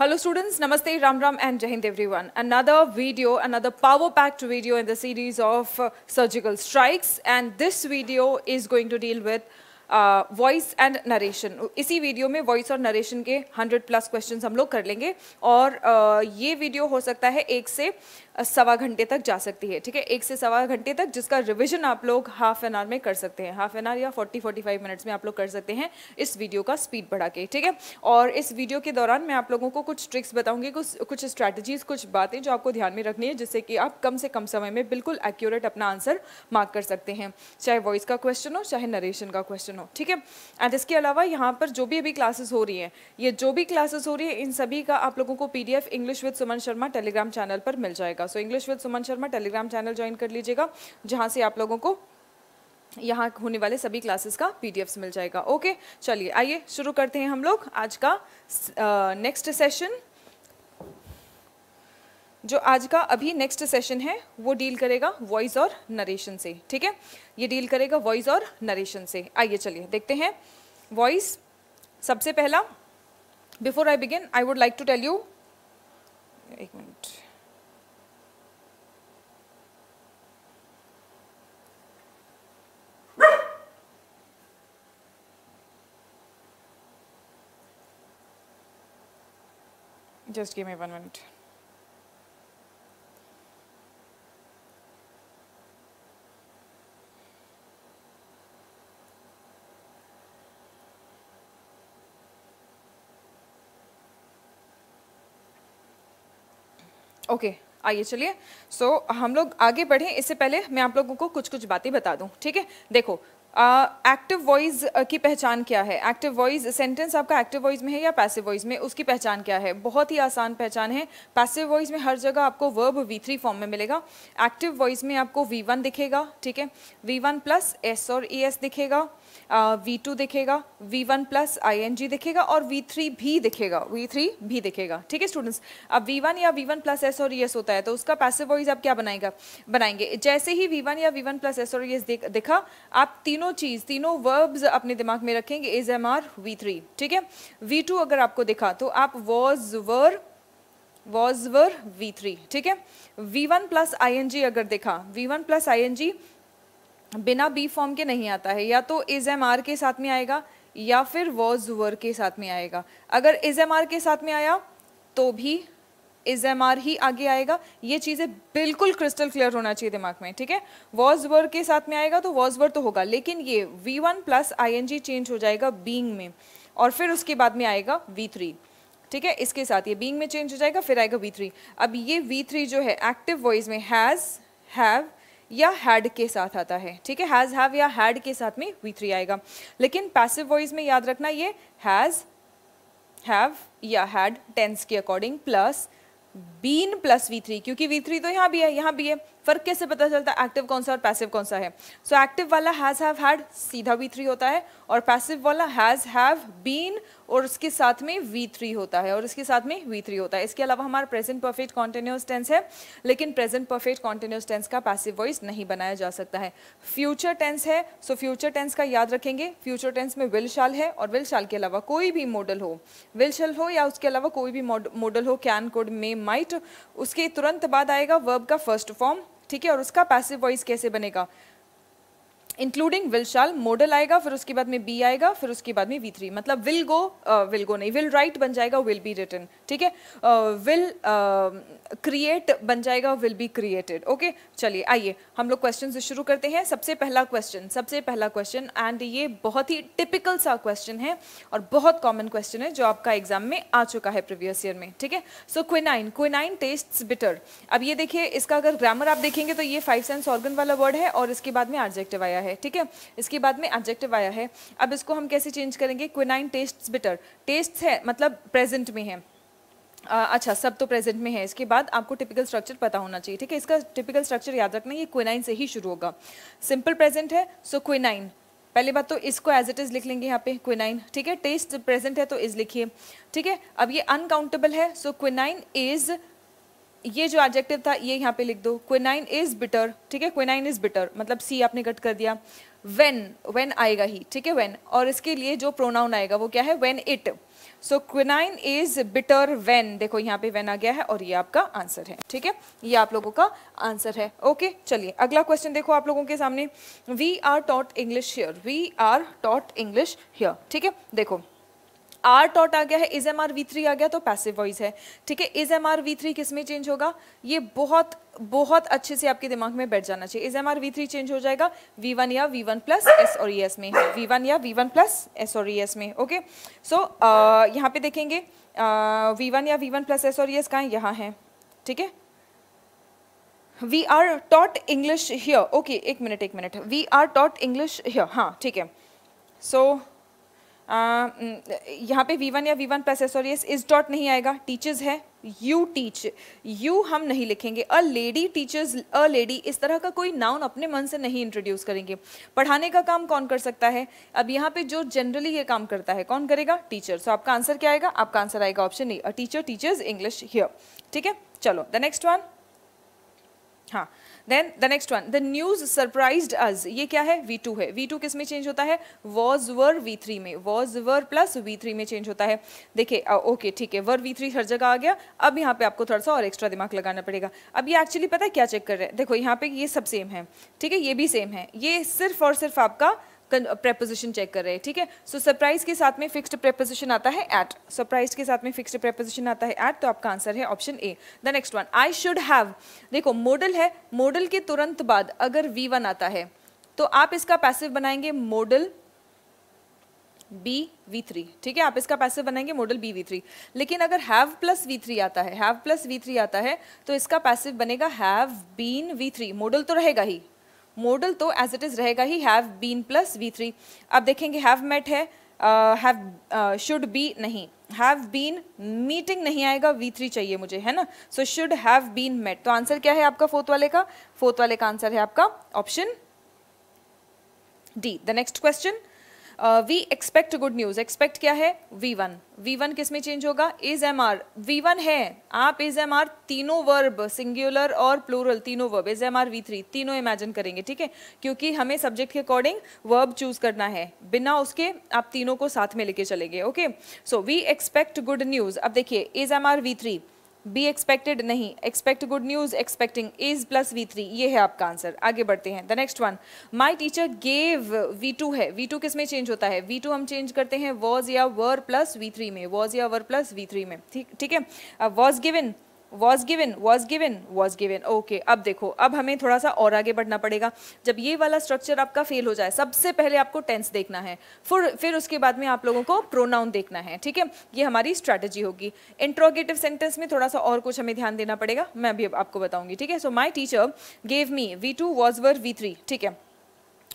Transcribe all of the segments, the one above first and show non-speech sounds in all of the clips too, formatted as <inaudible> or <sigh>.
Hello students, Namaste, Ram Ram and Jahind everyone. Another video, another power-packed video in the series of uh, surgical strikes and this video is going to deal with voice and narration इसी video में voice और narration के 100 plus questions हम लोग कर लेंगे और uh, ये वीडियो हो सकता है एक से सवा घंटे तक जा सकती है ठीक है एक से सवा घंटे तक जिसका रिविजन आप लोग हाफ एन आवर में कर सकते हैं हाफ एन आवर या 40 45 मिनट्स में आप लोग कर सकते हैं इस वीडियो का स्पीड बढ़ा के ठीक है और इस वीडियो के दौरान मैं आप लोगों को कुछ ट्रिक्स बताऊंगी कुछ कुछ स्ट्रैटेजीज कुछ बातें जो आपको ध्यान में रखनी है जिससे कि आप कम से कम समय में बिल्कुल एक्यूरेट अपना आंसर मार्क कर सकते हैं चाहे वॉइस का क्वेश्चन हो चाहे नरेशन का क्वेश्चन हो ठीक है एंड इसके अलावा यहाँ पर जो भी अभी क्लासेस हो रही हैं ये जो भी क्लासेस हो रही है इन सभी का आप लोगों को P English with Suman Sharma Telegram channel पर मिल जाएगा जाएगा so English with Suman Sharma Telegram channel join कर लीजिएगा जहाँ से आप लोगों को यहाँ होने वाले सभी क्लासेस का पी मिल जाएगा ओके चलिए आइए शुरू करते हैं हम लोग आज का नेक्स्ट uh, सेशन जो आज का अभी नेक्स्ट सेशन है वो डील करेगा वॉइस और नरेशन से ठीक है ये डील करेगा वॉइस और नरेशन से आइए चलिए देखते हैं वॉइस सबसे पहला before I begin I would like to tell you एक मिनट Just give me one minute. Okay okay, आइए चलिए सो so, हम लोग आगे बढ़ें इससे पहले मैं आप लोगों को कुछ कुछ बातें बता दूं ठीक है देखो एक्टिव वॉइस की पहचान क्या है एक्टिव वॉइस सेंटेंस आपका एक्टिव वॉइस में है या पैसिव वॉइस में उसकी पहचान क्या है बहुत ही आसान पहचान है पैसिव वॉइस में हर जगह आपको वर्ब वी थ्री फॉर्म में मिलेगा एक्टिव वॉइस में आपको वी वन दिखेगा ठीक है वी वन प्लस एस और ई e एस दिखेगा वी टू दिखेगा V one plus I N G दिखेगा और वी थ्री भी दिखेगा वी थ्री भी दिखेगा ठीक है स्टूडेंट्स अब वी वन या वी वन प्लस एस और एस e होता है तो उसका पैसिव वॉइस आप क्या बनाएगा बनाएंगे जैसे ही वी वन या वी वन प्लस एस और एस e दिखा आप तीनों चीज़ तीनों वर्ब्स अपने दिमाग में रखेंगे is am are V three ठीक है वी टू अगर आपको दिखा तो आप was were was were V three ठीक है V one plus I N G अगर देखा V one plus I N G बिना बी फॉर्म के नहीं आता है या तो इज एम आर के साथ में आएगा या फिर वॉज वर के साथ में आएगा अगर इज एम आर के साथ में आया तो भी इज एम आर ही आगे आएगा ये चीज़ें बिल्कुल क्रिस्टल क्लियर होना चाहिए दिमाग में ठीक है वॉज वर के साथ में आएगा तो वॉज वर तो होगा लेकिन ये V one plus I N G change हो जाएगा बींग में और फिर उसके बाद में आएगा वी थ्री ठीक है इसके साथ ये बींग में चेंज हो जाएगा फिर आएगा वी थ्री अब ये वी थ्री जो है एक्टिव वॉइस में हैज़ हैव या हैड के साथ आता है ठीक है हैज़ हैव या हैड के साथ में वी थ्री आएगा लेकिन पैसिव वॉइस में याद रखना ये हैज़ हैव या हैड टेंस के according plus been plus V three क्योंकि वी थ्री तो यहाँ भी है यहाँ भी है फर्क कैसे पता चलता है एक्टिव कौन सा और पैसिव कौन सा है सो एक्टिव वाला हैज़ हैव हैड सीधा वी थ्री होता है और पैसिव वाला हैज़ हैव बीन और उसके साथ में वी थ्री होता है और उसके साथ में वी थ्री होता है इसके अलावा हमारा प्रेजेंट परफेक्ट कॉन्टिन्यूस टेंस है लेकिन प्रेजेंट परफेक्ट कॉन्टिन्यूस टेंस का पैसिव वॉइस नहीं बनाया जा सकता है फ्यूचर टेंस है सो फ्यूचर टेंस का याद रखेंगे फ्यूचर टेंस में विल शाल है और विल शाल के अलावा कोई भी मॉडल हो विल शाल हो या उसके अलावा कोई भी मॉडल हो कैन कोड में माइट उसके तुरंत बाद आएगा वर्ब का फर्स्ट फॉर्म ठीक है और उसका पैसिव वॉइस कैसे बनेगा इंक्लूडिंग विल शाल मॉडल आएगा फिर उसके बाद में बी आएगा फिर उसके बाद में वी थ्री मतलब विल गो विल गो नहीं विल राइट बन जाएगा विल बी रिटन ठीक है विल uh, क्रिएट uh, बन जाएगा विल बी क्रिएटेड ओके चलिए आइए हम लोग क्वेश्चन से शुरू करते हैं सबसे पहला क्वेश्चन सबसे पहला क्वेश्चन एंड ये बहुत ही टिपिकल सा क्वेश्चन है और बहुत कॉमन क्वेश्चन है जो आपका एग्जाम में आ चुका है प्रीवियस ईयर में ठीक है so quinine quinine taste bitter अब ये देखिए इसका अगर ग्रामर आप देखेंगे तो ये फाइव सेंस ऑर्गन वाला वर्ड है और इसके बाद में आर्जेक्टिव आया है है ठीक है इसके बाद में एब्जेक्टिव आया है अब इसको हम कैसे चेंज करेंगे क्विनाइन टेस्ट बिटर टेस्ट है मतलब प्रेजेंट में है आ, अच्छा सब तो प्रेजेंट में है इसके बाद आपको टिपिकल स्ट्रक्चर पता होना चाहिए ठीक है इसका टिपिकल स्ट्रक्चर याद रखना ये क्विनाइन से ही शुरू होगा सिंपल प्रेजेंट है सो so क्विनाइन पहली बात तो इसको एज इट इज़ लिख लेंगे यहाँ पे क्विनाइन ठीक है टेस्ट प्रेजेंट है तो इज़ लिखिए ठीक है अब ये अनकाउंटेबल है सो क्विनाइन इज़ ये जो एडजेक्टिव था ये यहाँ पे लिख दो क्विनाइन इज बिटर ठीक है क्विनाइन इज बिटर मतलब सी आपने कट कर दिया वेन वेन आएगा ही ठीक है वेन और इसके लिए जो प्रोनाउन आएगा वो क्या है when it so quinine is bitter when देखो यहाँ पे वेन आ गया है और ये आपका आंसर है ठीक है ये आप लोगों का आंसर है ओके चलिए अगला क्वेश्चन देखो आप लोगों के सामने we are taught English here we are taught English here ठीक है देखो आर टॉट आ गया है is am are V three आ गया तो पैसिव वॉइस है ठीक है is am are V three किस में चेंज होगा ये बहुत बहुत अच्छे से आपके दिमाग में बैठ जाना चाहिए is am are V three change हो जाएगा वी वन या वी वन प्लस एस और ई e एस में वी वन या वी वन प्लस एस और ई e एस में ओके सो so, uh, यहाँ पे देखेंगे वी uh, वन या वी वन प्लस एस और ई e एस कहाँ यहाँ है ठीक है we are taught English here okay एक मिनट एक minute we are taught English here हाँ ठीक है सो so, यहाँ पे वी वन या वी वन प्लस एस और एस इज डॉट नहीं आएगा टीचर्स है यू टीच यू हम नहीं लिखेंगे a lady teachers a lady इस तरह का कोई नाउन अपने मन से नहीं इंट्रोड्यूस करेंगे पढ़ाने का काम कौन कर सकता है अब यहाँ पे जो जनरली ये काम करता है कौन करेगा टीचर सो so, आपका आंसर क्या आएगा आपका आंसर आएगा ऑप्शन नहीं a teacher teachers English here ठीक है चलो द नेक्स्ट वन हाँ then the next one the news surprise us ये क्या है वी टू है वी टू किस में चेंज होता है वॉज वर वी थ्री में was were plus V three में चेंज होता है देखिए ओके ठीक है वर वी थ्री हर जगह आ गया अब यहाँ पे आपको थोड़ा सा और एक्स्ट्रा दिमाग लगाना पड़ेगा अब ये एक्चुअली पता है क्या चेक कर रहे हैं देखो यहाँ पे ये सब सेम है ठीक है ये भी सेम है ये सिर्फ और सिर्फ आपका प्रेपोजिशन चेक कर रहे हैं ठीक है सो सरप्राइज के साथ में फिक्स्ड प्रेपोजिशन आता है एट सरप्राइज के साथ में फिक्स्ड प्रेपोजिशन आता है एट तो आपका आंसर है option A the next one I should have देखो मॉडल है मॉडल के तुरंत बाद अगर वी वन आता है तो आप इसका पैसिव बनाएंगे मॉडल बी वी थ्री ठीक है आप इसका पैसिव बनाएंगे मॉडल बी वी थ्री लेकिन अगर हैव प्लस वी थ्री आता है हैव प्लस वी थ्री आता है तो इसका पैसिव बनेगा have been V three model तो रहेगा ही मॉडल तो एज इट इज़ रहेगा ही have been plus V three अब देखेंगे हैव मेट है हैव शुड बी नहीं हैव बीन मीटिंग नहीं आएगा वी थ्री चाहिए मुझे है ना so should have been met तो आंसर क्या है आपका फोर्थ वाले का फोर्थ वाले का आंसर है आपका option D the next question we expect good news expect क्या है वी वन वी वन किस में चेंज होगा is am are V one है आप इज एम आर तीनों वर्ब सिंगुलर और प्लूरल तीनों verb is am are V three तीनों इमेजिन करेंगे ठीक है क्योंकि हमें सब्जेक्ट के अकॉर्डिंग वर्ब चूज करना है बिना उसके आप तीनों को साथ में लेके चलेंगे okay so we expect good news अब देखिए is am are V three be expected नहीं expect good news expecting is plus V three ये है आपका आंसर आगे बढ़ते हैं the next one my teacher gave V two है वी टू किस में चेंज होता है वी टू हम चेंज करते हैं वॉज या वर प्लस वी थ्री में वॉज या वर प्लस वी थ्री में ठीक ठीक है was uh, given was given was given was given okay अब देखो अब हमें थोड़ा सा और आगे बढ़ना पड़ेगा जब ये वाला स्ट्रक्चर आपका फेल हो जाए सबसे पहले आपको टेंस देखना है फिर फिर उसके बाद में आप लोगों को प्रोनाउन देखना है ठीक है ये हमारी स्ट्रैटेजी होगी इंट्रोगेटिव सेंटेंस में थोड़ा सा और कुछ हमें ध्यान देना पड़ेगा मैं अभी आपको बताऊंगी ठीक है so my teacher gave me V two was were V three ठीक है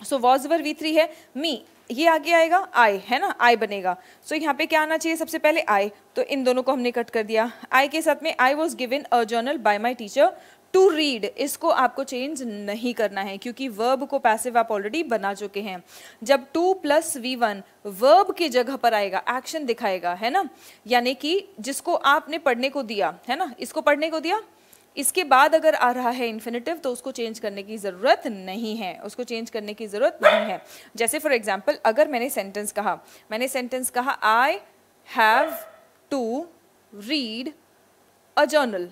so was were V three है मी ये आगे आएगा आई है ना आई बनेगा सो so, यहाँ पे क्या आना चाहिए सबसे पहले आई तो इन दोनों को हमने कट कर दिया आई के साथ में I was given a journal by my teacher to read इसको आपको चेंज नहीं करना है क्योंकि वर्ब को पैसिव आप ऑलरेडी बना चुके हैं जब to plus V one verb की जगह पर आएगा एक्शन दिखाएगा है ना यानी कि जिसको आपने पढ़ने को दिया है ना इसको पढ़ने को दिया इसके बाद अगर आ रहा है इन्फिनेटिव तो उसको चेंज करने की ज़रूरत नहीं है उसको चेंज करने की ज़रूरत नहीं है जैसे फॉर एग्जाम्पल अगर मैंने सेंटेंस कहा मैंने सेंटेंस कहा I have to read a journal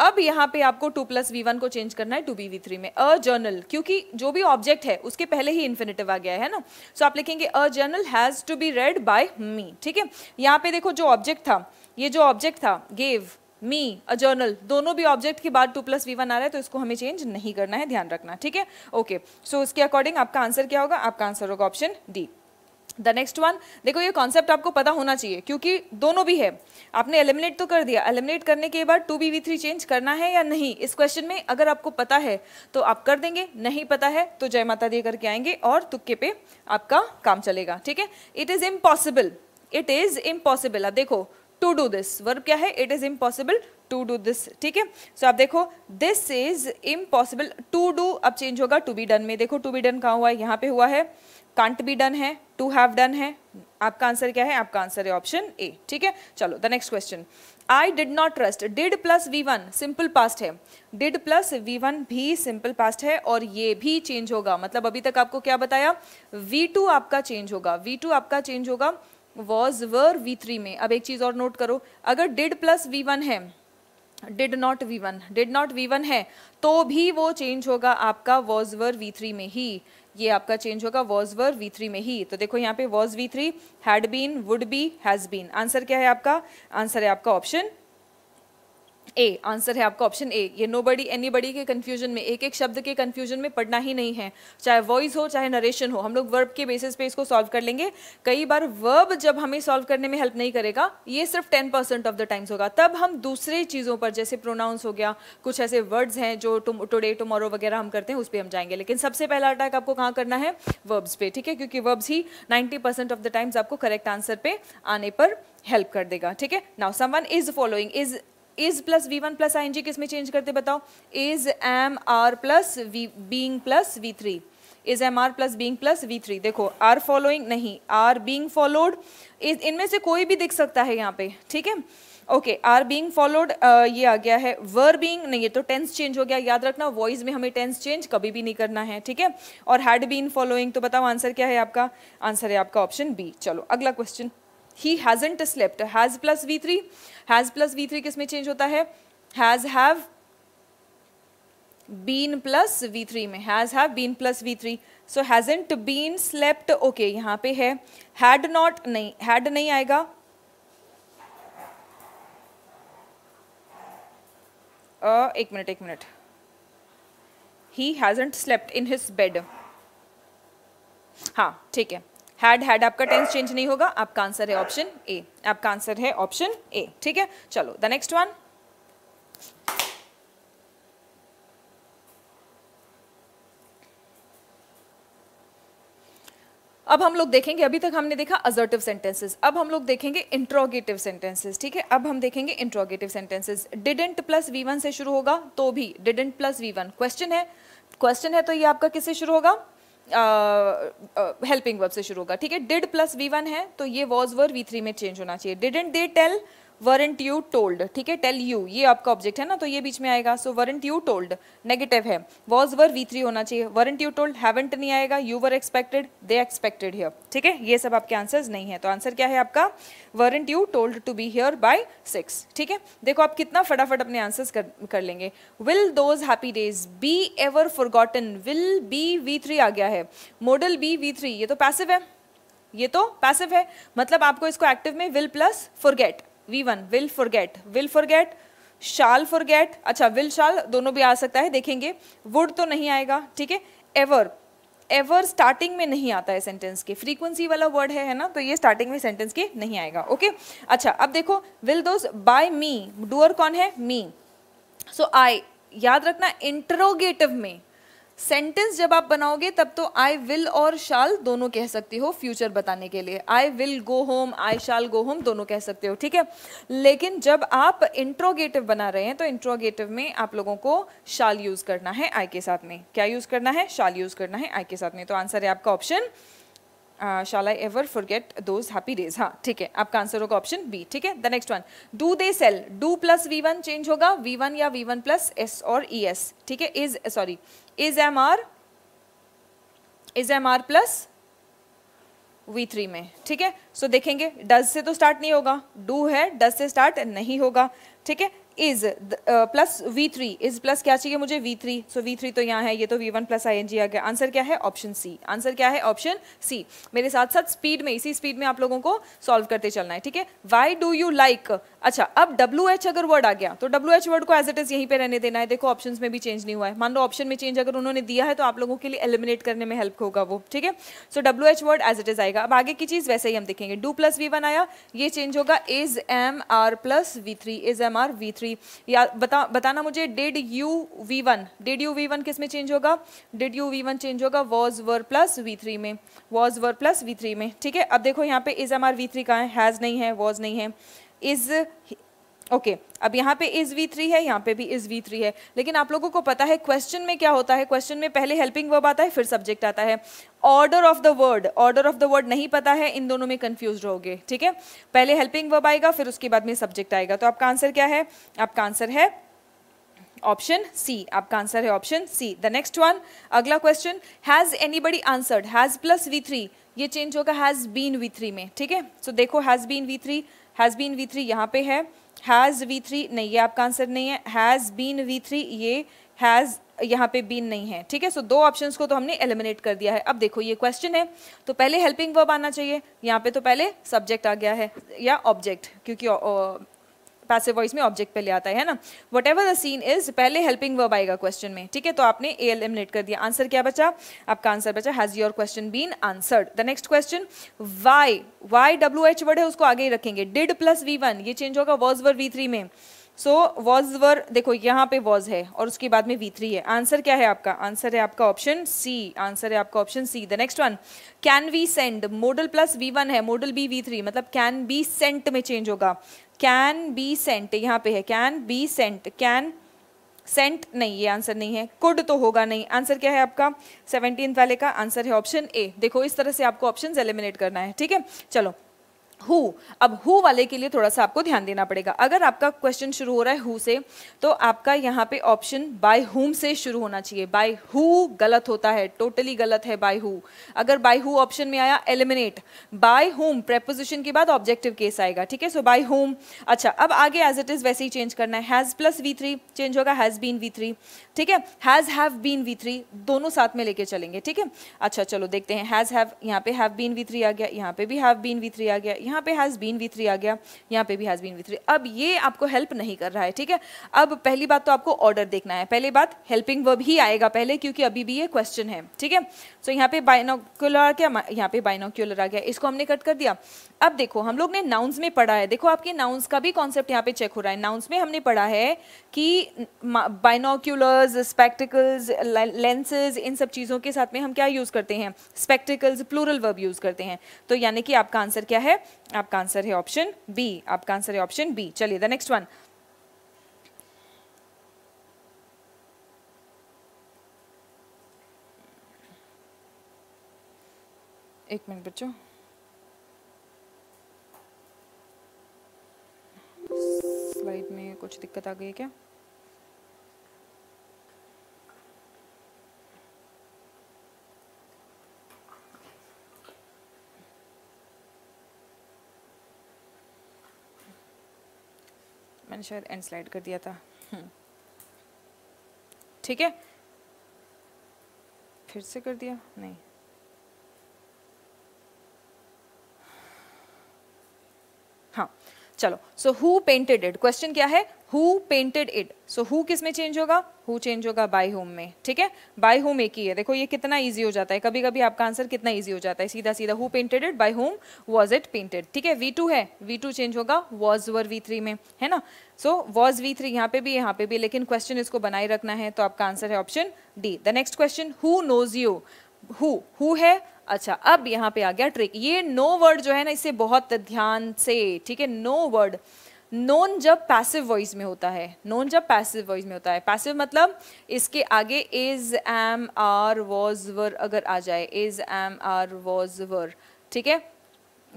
अब यहाँ पे आपको टू प्लस वी वन को चेंज करना है टू बी वी थ्री में अ जर्नल क्योंकि जो भी ऑब्जेक्ट है उसके पहले ही इन्फिनेटिव आ गया है ना सो so आप लिखेंगे a journal has to be read by me ठीक है यहाँ पे देखो जो ऑब्जेक्ट था ये जो ऑब्जेक्ट था गेव मी अ जर्नल दोनों भी ऑब्जेक्ट के बाद टू प्लस वी वन आ रहा है तो इसको हमें चेंज नहीं करना है ध्यान रखना ठीक है ओके सो उसके अकॉर्डिंग आपका आंसर क्या होगा आपका आंसर होगा option D the next one देखो ये कॉन्सेप्ट आपको पता होना चाहिए क्योंकि दोनों भी है आपने एलिमिनेट तो कर दिया एलिमिनेट करने के बाद to be V three change करना है या नहीं इस क्वेश्चन में अगर आपको पता है तो आप कर देंगे नहीं पता है तो जय माता दी करके आएंगे और तुक्के पे आपका काम चलेगा ठीक है it is impossible it is impossible अब देखो टू डू दिस वर्ब क्या है it is impossible to do this ठीक है सो आप देखो this is impossible to do अब चेंज होगा टू बी डन में देखो टू बी डन कहाँ हुआ है यहाँ पे हुआ है कांट बी डन है टू हैव डन है आपका आंसर क्या है आपका आंसर है ऑप्शन ए ठीक है चलो the next question I did not trust did plus V one simple past है डिड प्लस वी वन भी सिंपल पास्ट है और ये भी चेंज होगा मतलब अभी तक आपको क्या बताया वी टू आपका चेंज होगा वी टू आपका चेंज होगा वॉज वर वी थ्री में अब एक चीज़ और नोट करो अगर डिड प्लस वी वन है did not V one did not V one है तो भी वो चेंज होगा आपका वॉज वर वी थ्री में ही ये आपका चेंज होगा वॉज वर वी थ्री में ही तो देखो यहाँ पे was V three had been would be has been answer क्या है आपका आंसर है आपका ऑप्शन ए आंसर है आपका ऑप्शन ए ये नो बडी एनी बडी के कन्फ्यूजन में एक एक शब्द के कन्फ्यूजन में पढ़ना ही नहीं है चाहे वॉइस हो चाहे नरेशन हो हम लोग वर्ब के बेसिस पे इसको सॉल्व कर लेंगे कई बार वर्ब जब हमें सॉल्व करने में हेल्प नहीं करेगा ये सिर्फ ten percent of the times होगा तब हम दूसरे चीज़ों पर जैसे प्रोनाउंस हो गया कुछ ऐसे वर्ड्स हैं जो टुडे टुमारो वगैरह हम करते हैं उस पर हम जाएंगे लेकिन सबसे पहला अटैक आपको कहाँ करना है वर्ब्स पे ठीक है क्योंकि वर्ब्स ही नाइन्टी ऑफ द टाइम्स आपको करेक्ट आंसर पे आने पर हेल्प कर देगा ठीक है now someone is following is is plus V one plus I N G किस में चेंज करते बताओ is am are plus V being plus V three is am are plus being plus V three देखो are following नहीं are being followed is इनमें से कोई भी दिख सकता है यहाँ पे ठीक है ओके आर बींग फॉलोड ये आ गया है वर बींग नहीं ये तो टेंस चेंज हो गया याद रखना वॉइस में हमें टेंस चेंज कभी भी नहीं करना है ठीक है और हैड बीन फॉलोइंग तो बताओ आंसर क्या है आपका आंसर है आपका ऑप्शन बी चलो अगला question he hasn't slept has plus V three has plus V three किस में चेंज होता है has have been plus V three में has have been plus V three so hasn't been slept okay यहां पे है हैड नॉट नहीं had नहीं आएगा uh, एक मिनट एक minute he hasn't slept in his bed हाँ ठीक है हैड हैड आपका टेंस चेंज नहीं होगा आपका आंसर है ऑप्शन ए आपका आंसर है ऑप्शन ए ठीक है चलो द नेक्स्ट वन अब हम लोग देखेंगे अभी तक हमने देखा अजर्टिव सेंटेंसेस अब हम लोग देखेंगे इंट्रोगेटिव सेंटेंसेस ठीक है अब हम देखेंगे interrogative sentences didn't plus V से शुरू होगा तो भी didn't plus V one question है क्वेश्चन है तो ये आपका किससे शुरू होगा हेल्पिंग वर्ब से शुरू होगा ठीक है डिड प्लस वी वन है तो ये वॉज वर वी थ्री में चेंज होना चाहिए didn't they tell weren't you told ठीक है टेल यू ये आपका ऑब्जेक्ट है ना तो ये बीच में आएगा so weren't you told negative है वॉज वर वी थ्री होना चाहिए वरेंट यू टोल्ड हैवेंट नहीं आएगा you were expected they expected here ठीक है ये सब आपके आंसर्स नहीं है तो आंसर क्या है आपका weren't you told to be here by six ठीक है देखो आप कितना फटाफट अपने आंसर्स कर, कर लेंगे will those happy days be ever forgotten will be V three आ गया है मॉडल बी वी थ्री ये तो पैसिव है ये तो पैसिव है मतलब आपको इसको एक्टिव में will plus forget V one will forget will forget shall forget अच्छा विल शाल दोनों भी आ सकता है देखेंगे वुड तो नहीं आएगा ठीक है एवर एवर स्टार्टिंग में नहीं आता है सेंटेंस के फ्रीक्वेंसी वाला वर्ड है है ना तो ये स्टार्टिंग में सेंटेंस के नहीं आएगा ओके okay? अच्छा अब देखो will those by me doer कौन है मी सो आई याद रखना इंटरोगेटिव में सेंटेंस जब आप बनाओगे तब तो आई विल और शाल दोनों कह सकती हो फ्यूचर बताने के लिए I will go home I shall go home दोनों कह सकते हो ठीक है लेकिन जब आप इंट्रोगेटिव बना रहे हैं तो इंट्रोगेटिव में आप लोगों को शाल यूज करना है आई के साथ में क्या यूज करना है शाल यूज करना है आई के साथ में तो आंसर है आपका option shall I ever forget those happy days हाँ ठीक है आपका आंसर होगा ऑप्शन बी ठीक है the next one do they sell do plus V one change होगा वी वन या वी वन प्लस एस और ई एस ठीक है is sorry is am are is am are plus V three में ठीक है सो देखेंगे डज से तो स्टार्ट नहीं होगा डू है डज से स्टार्ट नहीं होगा ठीक है is plus V three is plus क्या चाहिए मुझे V three so V three तो यहाँ है ये तो V one plus I N G आ गया आंसर क्या है ऑप्शन सी आंसर क्या है ऑप्शन सी मेरे साथ साथ स्पीड में इसी स्पीड में आप लोगों को सॉल्व करते चलना है ठीक है वाई डू यू लाइक अच्छा अब डब्ल्यू एच अगर वर्ड आ गया तो डब्ल्यू एच वर्ड को एज इट इज यहीं पे रहने देना है देखो ऑप्शन में भी चेंज नहीं हुआ है मान लो ऑप्शन में चेंज अगर उन्होंने दिया है तो आप लोगों के लिए एलिमिनेट करने में हेल्प होगा वो ठीक है so W H word as it is आएगा अब आगे की चीज़ वैसे ही हम देखेंगे डू प्लस वी वन आया ये चेंज होगा is am are plus V three is am are V three three या बता बताना मुझे did you V one did you V one किस में चेंज होगा did you V one change होगा was were plus V three में was were plus V three में ठीक है अब देखो यहाँ पे is am are V three का है हैज़ नहीं है वॉज नहीं है इज ओके okay, अब यहाँ पे इज वी थ्री है यहाँ पे भी इज वी थ्री है लेकिन आप लोगों को पता है क्वेश्चन में क्या होता है क्वेश्चन में पहले हेल्पिंग वर्ब आता है फिर सब्जेक्ट आता है order of the word order of the word नहीं पता है इन दोनों में कंफ्यूज रहोगे ठीक है पहले हेल्पिंग वर्ब आएगा फिर उसके बाद में सब्जेक्ट आएगा तो आपका आंसर क्या है आपका आंसर है ऑप्शन सी आपका आंसर है option C the next one अगला question has anybody answered has plus V three ये चेंज होगा हैज़ बीन वी थ्री में ठीक है सो देखो has been V three has been V three यहाँ पे है हैज़ वी थ्री नहीं ये आपका आंसर नहीं है हैज़ बीन वी थ्री ये हैज़ यहाँ पे बीन नहीं है ठीक है सो दो ऑप्शंस को तो हमने एलिमिनेट कर दिया है अब देखो ये क्वेश्चन है तो पहले हेल्पिंग वर्ब आना चाहिए यहाँ पे तो पहले सब्जेक्ट आ गया है या ऑब्जेक्ट क्योंकि पैसिव वॉइस में ऑब्जेक्ट पे ले आता है ना whatever the scene is पहले हेल्पिंग वर्ब आएगा क्वेश्चन में ठीक है तो आपने ए एल एलिमिनेट कर दिया आंसर क्या बचा आपका आंसर बचा has your question been answered the next question why why W H word है उसको आगे ही रखेंगे डिड प्लस वी वन ये चेंज होगा वॉज वर वी थ्री में सो वॉज वर देखो यहाँ पे वॉज है और उसके बाद में वी थ्री है आंसर क्या है आपका आंसर है आपका ऑप्शन सी आंसर है आपका option C the next one can we send modal plus V one है मॉडल बी वी थ्री मतलब कैन बी सेंट में चेंज होगा कैन बी सेंट यहाँ पे है can be sent can sent नहीं ये आंसर नहीं है कुड तो होगा नहीं आंसर क्या है आपका सेवनटीन वाले का आंसर है ऑप्शन ए देखो इस तरह से आपको ऑप्शन एलिमिनेट करना है ठीक है चलो हु अब हु वाले के लिए थोड़ा सा आपको ध्यान देना पड़ेगा अगर आपका क्वेश्चन शुरू हो रहा है हु से तो आपका यहाँ पे ऑप्शन बाय हुम से शुरू होना चाहिए बाय हु गलत होता है टोटली गलत है बाय हु अगर बाय हु ऑप्शन में आया एलिमिनेट बाय हुम प्रेपोजिशन के बाद ऑब्जेक्टिव केस आएगा ठीक है सो बाय हुम अच्छा अब आगे एज इट इज वैसे ही चेंज करना है has plus V three change होगा हैज़ बीन वी थ्री ठीक है has have been V three दोनों साथ में लेके चलेंगे ठीक है अच्छा चलो देखते हैं हैज़ हैव यहाँ पे हैव बीन वी थ्री आ गया यहाँ पे भी हैव बीन वी थ्री आ गया यहाँ पे हैज़ बीन वी थ्री आ गया यहाँ पे भी हैज़ बीन वी थ्री अब ये आपको हेल्प नहीं कर रहा है ठीक है अब पहली बात तो आपको ऑर्डर देखना है पहली बात हेल्पिंग वर्ब ही आएगा पहले क्योंकि अभी भी ये क्वेश्चन है ठीक है सो यहाँ पे बाइनोक्यूलर आ गया यहाँ पे बाइनोक्यूलर आ गया इसको हमने कट कर दिया अब देखो हम लोग ने नाउन्स में पढ़ा है देखो आपके नाउन्स का भी कॉन्सेप्ट यहाँ पे चेक हो रहा है नाउन्स में हमने पढ़ा है कि बाइनोक्यूलर्स स्पेक्टिकल्स लेंसेज इन सब चीज़ों के साथ में हम क्या यूज़ करते हैं स्पेक्टिकल्स प्लूरल वर्ब यूज़ करते हैं तो यानी कि आपका आंसर क्या है आपका आंसर है ऑप्शन बी आपका आंसर है ऑप्शन बी चलिए द नेक्स्ट वन एक मिनट बच्चों स्लाइड में कुछ दिक्कत आ गई है क्या मैंने शायद एंड स्लाइड कर दिया था ठीक है फिर से कर दिया नहीं हाँ चलो so who painted it question क्या है who painted it so who किस में चेंज होगा हु चेंज होगा बाय होम में ठीक है बाय होम एक ही है देखो ये कितना ईजी हो जाता है कभी कभी आपका आंसर कितना ईजी हो जाता है सीधा सीधा who painted it by whom was it painted ठीक है वी टू है वी टू चेंज होगा वॉज वर वी थ्री में है ना सो वॉज वी थ्री यहाँ पे भी यहाँ पे भी लेकिन क्वेश्चन इसको बनाए रखना है तो आपका आंसर है option D the next question who knows you who who है अच्छा अब यहाँ पे आ गया ट्रिक ये नो वर्ड जो है ना इसे बहुत ध्यान से ठीक है नो वर्ड नोन जब पैसिव वॉइस में होता है नोन जब पैसिव वॉइस में होता है पैसिव मतलब इसके आगे is am are was were अगर आ जाए is am are was were ठीक है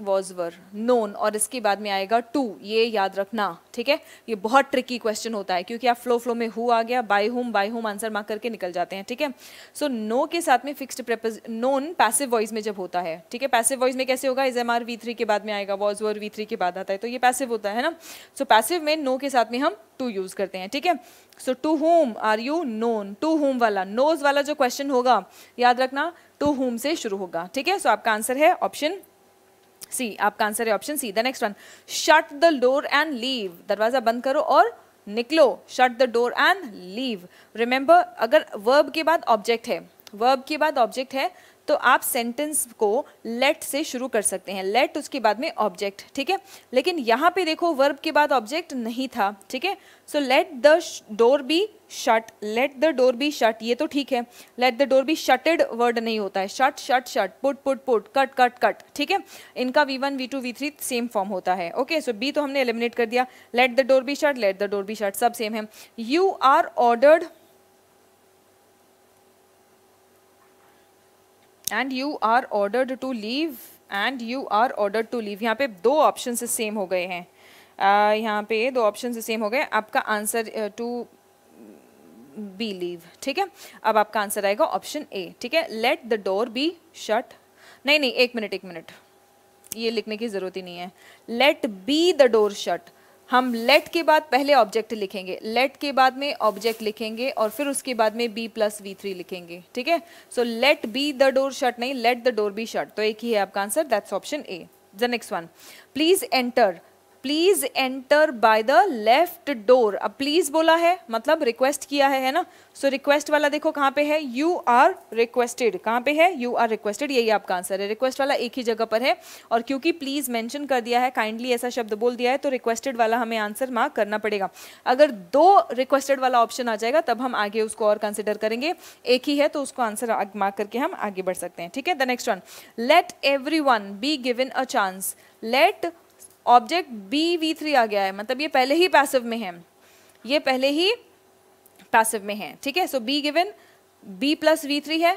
वॉज वर नोन और इसके बाद में आएगा टू ये याद रखना ठीक है ये बहुत ट्रिकी क्वेश्चन होता है क्योंकि आप फ्लो फ्लो में हु आ गया by whom by whom answer mark करके निकल जाते हैं ठीक है सो नो के साथ में fixed prepose known passive voice में जब होता है ठीक है पैसिव वॉइस में कैसे होगा is am are V three के बाद में आएगा वॉज वर वी थ्री के बाद आता है तो ये पैसिव होता है ना सो पैसिव में नो के साथ में हम टू यूज करते हैं ठीक है so to whom are you known to whom वाला नोज वाला जो क्वेश्चन होगा याद रखना टू होम से शुरू होगा ठीक है सो आपका आंसर है ऑप्शन सी आपका आंसर है option C the next one shut the door and leave दरवाजा बंद करो और निकलो shut the door and leave remember अगर वर्ब के बाद ऑब्जेक्ट है वर्ब के बाद ऑब्जेक्ट है तो आप सेंटेंस को लेट से शुरू कर सकते हैं लेट उसके बाद में ऑब्जेक्ट ठीक है लेकिन यहाँ पे देखो वर्ब के बाद ऑब्जेक्ट नहीं था ठीक है so let the door be shut let the door be shut ये तो ठीक है let the door be shutted word नहीं होता है shut shut shut put put put cut cut cut ठीक है इनका V one V two V three same form होता है ओके सो बी तो हमने एलिमिनेट कर दिया let the door be shut let the door be shut सब सेम है you are ordered and you are ordered to leave and you are ordered to leave यहाँ पे दो ऑप्शन से सेम हो गए हैं uh, यहाँ पे दो ऑप्शन से सेम हो गए आपका आंसर टू बी लीव ठीक है अब आपका आंसर आएगा ऑप्शन ए ठीक है let the door be shut नहीं नहीं एक मिनट एक मिनट ये लिखने की ज़रूरत ही नहीं है let be the door shut हम लेट के बाद पहले ऑब्जेक्ट लिखेंगे लेट के बाद में ऑब्जेक्ट लिखेंगे और फिर उसके बाद में बी प्लस वी थ्री लिखेंगे ठीक है so let be the door shut नहीं let the door be shut तो एक ही है आपका answer that's option A the next one please enter please enter by the left door अब प्लीज बोला है मतलब रिक्वेस्ट किया है है ना सो so, रिक्वेस्ट वाला देखो कहाँ पे है यू आर रिक्वेस्टेड कहाँ पे है यू आर रिक्वेस्टेड यही आपका आंसर है रिक्वेस्ट वाला एक ही जगह पर है और क्योंकि प्लीज मेंशन कर दिया है काइंडली ऐसा शब्द बोल दिया है तो रिक्वेस्टेड वाला हमें आंसर मार्क करना पड़ेगा अगर दो रिक्वेस्टेड वाला ऑप्शन आ जाएगा तब हम आगे उसको और कंसिडर करेंगे एक ही है तो उसको आंसर मार्क करके हम आगे बढ़ सकते हैं ठीक है the next one let every be given a chance let object be V three आ गया है मतलब ये पहले ही पैसिव में है ये पहले ही पैसिव में है ठीक है so be given be plus V three है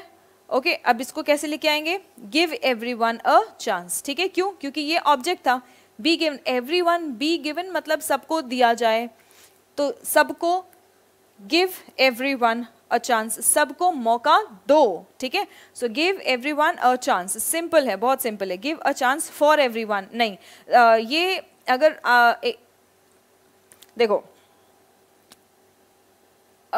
ओके okay, अब इसको कैसे लेके आएंगे give everyone a chance ठीक है क्यों क्योंकि ये ऑब्जेक्ट था be given everyone be given मतलब सबको दिया जाए तो सबको give everyone a chance सबको मौका दो ठीक है so give everyone a chance simple है बहुत सिंपल है give a chance for every one नहीं uh, ये अगर uh, ए, देखो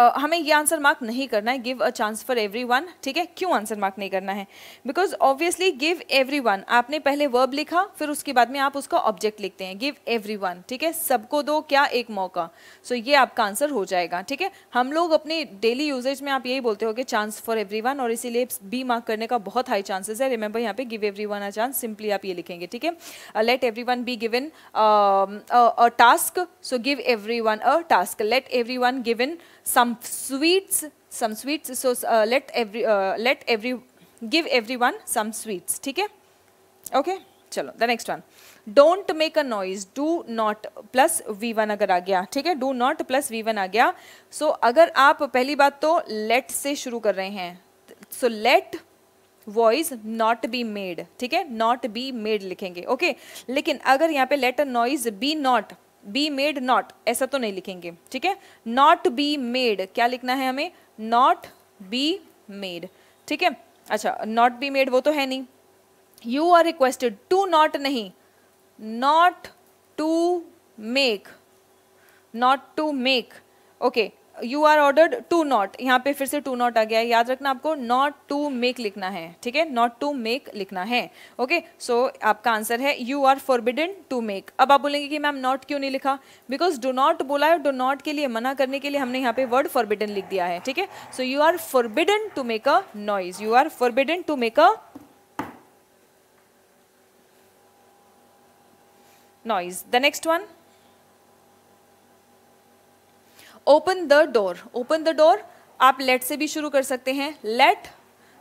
uh, हमें ये आंसर मार्क नहीं करना है give a chance for everyone ठीक है क्यों आंसर मार्क नहीं करना है because obviously give everyone आपने पहले वर्ब लिखा फिर उसके बाद में आप उसका ऑब्जेक्ट लिखते हैं गिव एवरी वन ठीक है सबको दो क्या एक मौका सो so, ये आपका आंसर हो जाएगा ठीक है हम लोग अपने डेली यूजेज में आप यही बोलते हो कि चांस फॉर एवरी वन और इसीलिए बी मार्क करने का बहुत हाई चांसेस है रिमेंबर यहाँ पे give everyone a chance simply आप ये लिखेंगे ठीक है let everyone be given a task so give everyone a task let everyone given some some sweets, some sweets. So uh, let every uh, let every give everyone some sweets. theek hai Okay. chalo the next one don't make a noise do not plus V one अगर आ गया ठीक है do not plus V one आ गया so so, अगर आप पहली बात तो लेट से शुरू कर रहे हैं so let voice not be made ठीक है नॉट बी मेड लिखेंगे ओके okay? लेकिन अगर यहाँ पे let a noise be not be made not ऐसा तो नहीं लिखेंगे ठीक है नॉट बी मेड क्या लिखना है हमें नॉट बी मेड ठीक है अच्छा नॉट बी मेड वो तो है नहीं you are requested to not नहीं not to make not to make okay you are order to not यहाँ पे फिर से टू नॉट आ गया है याद रखना आपको नॉट टू मेक लिखना है ठीक है नॉट टू मेक लिखना है ओके okay? सो so, आपका आंसर है you are forbidden to make अब आप बोलेंगे कि मैम नॉट क्यों नहीं लिखा बिकॉज डो नॉट बोला है डो नॉट के लिए मना करने के लिए हमने यहाँ पे वर्ड फॉरबिडन लिख दिया है ठीक है so you are forbidden to make a noise you are forbidden to make a noise the next one open the door open the door आप लेट से भी शुरू कर सकते हैं लेट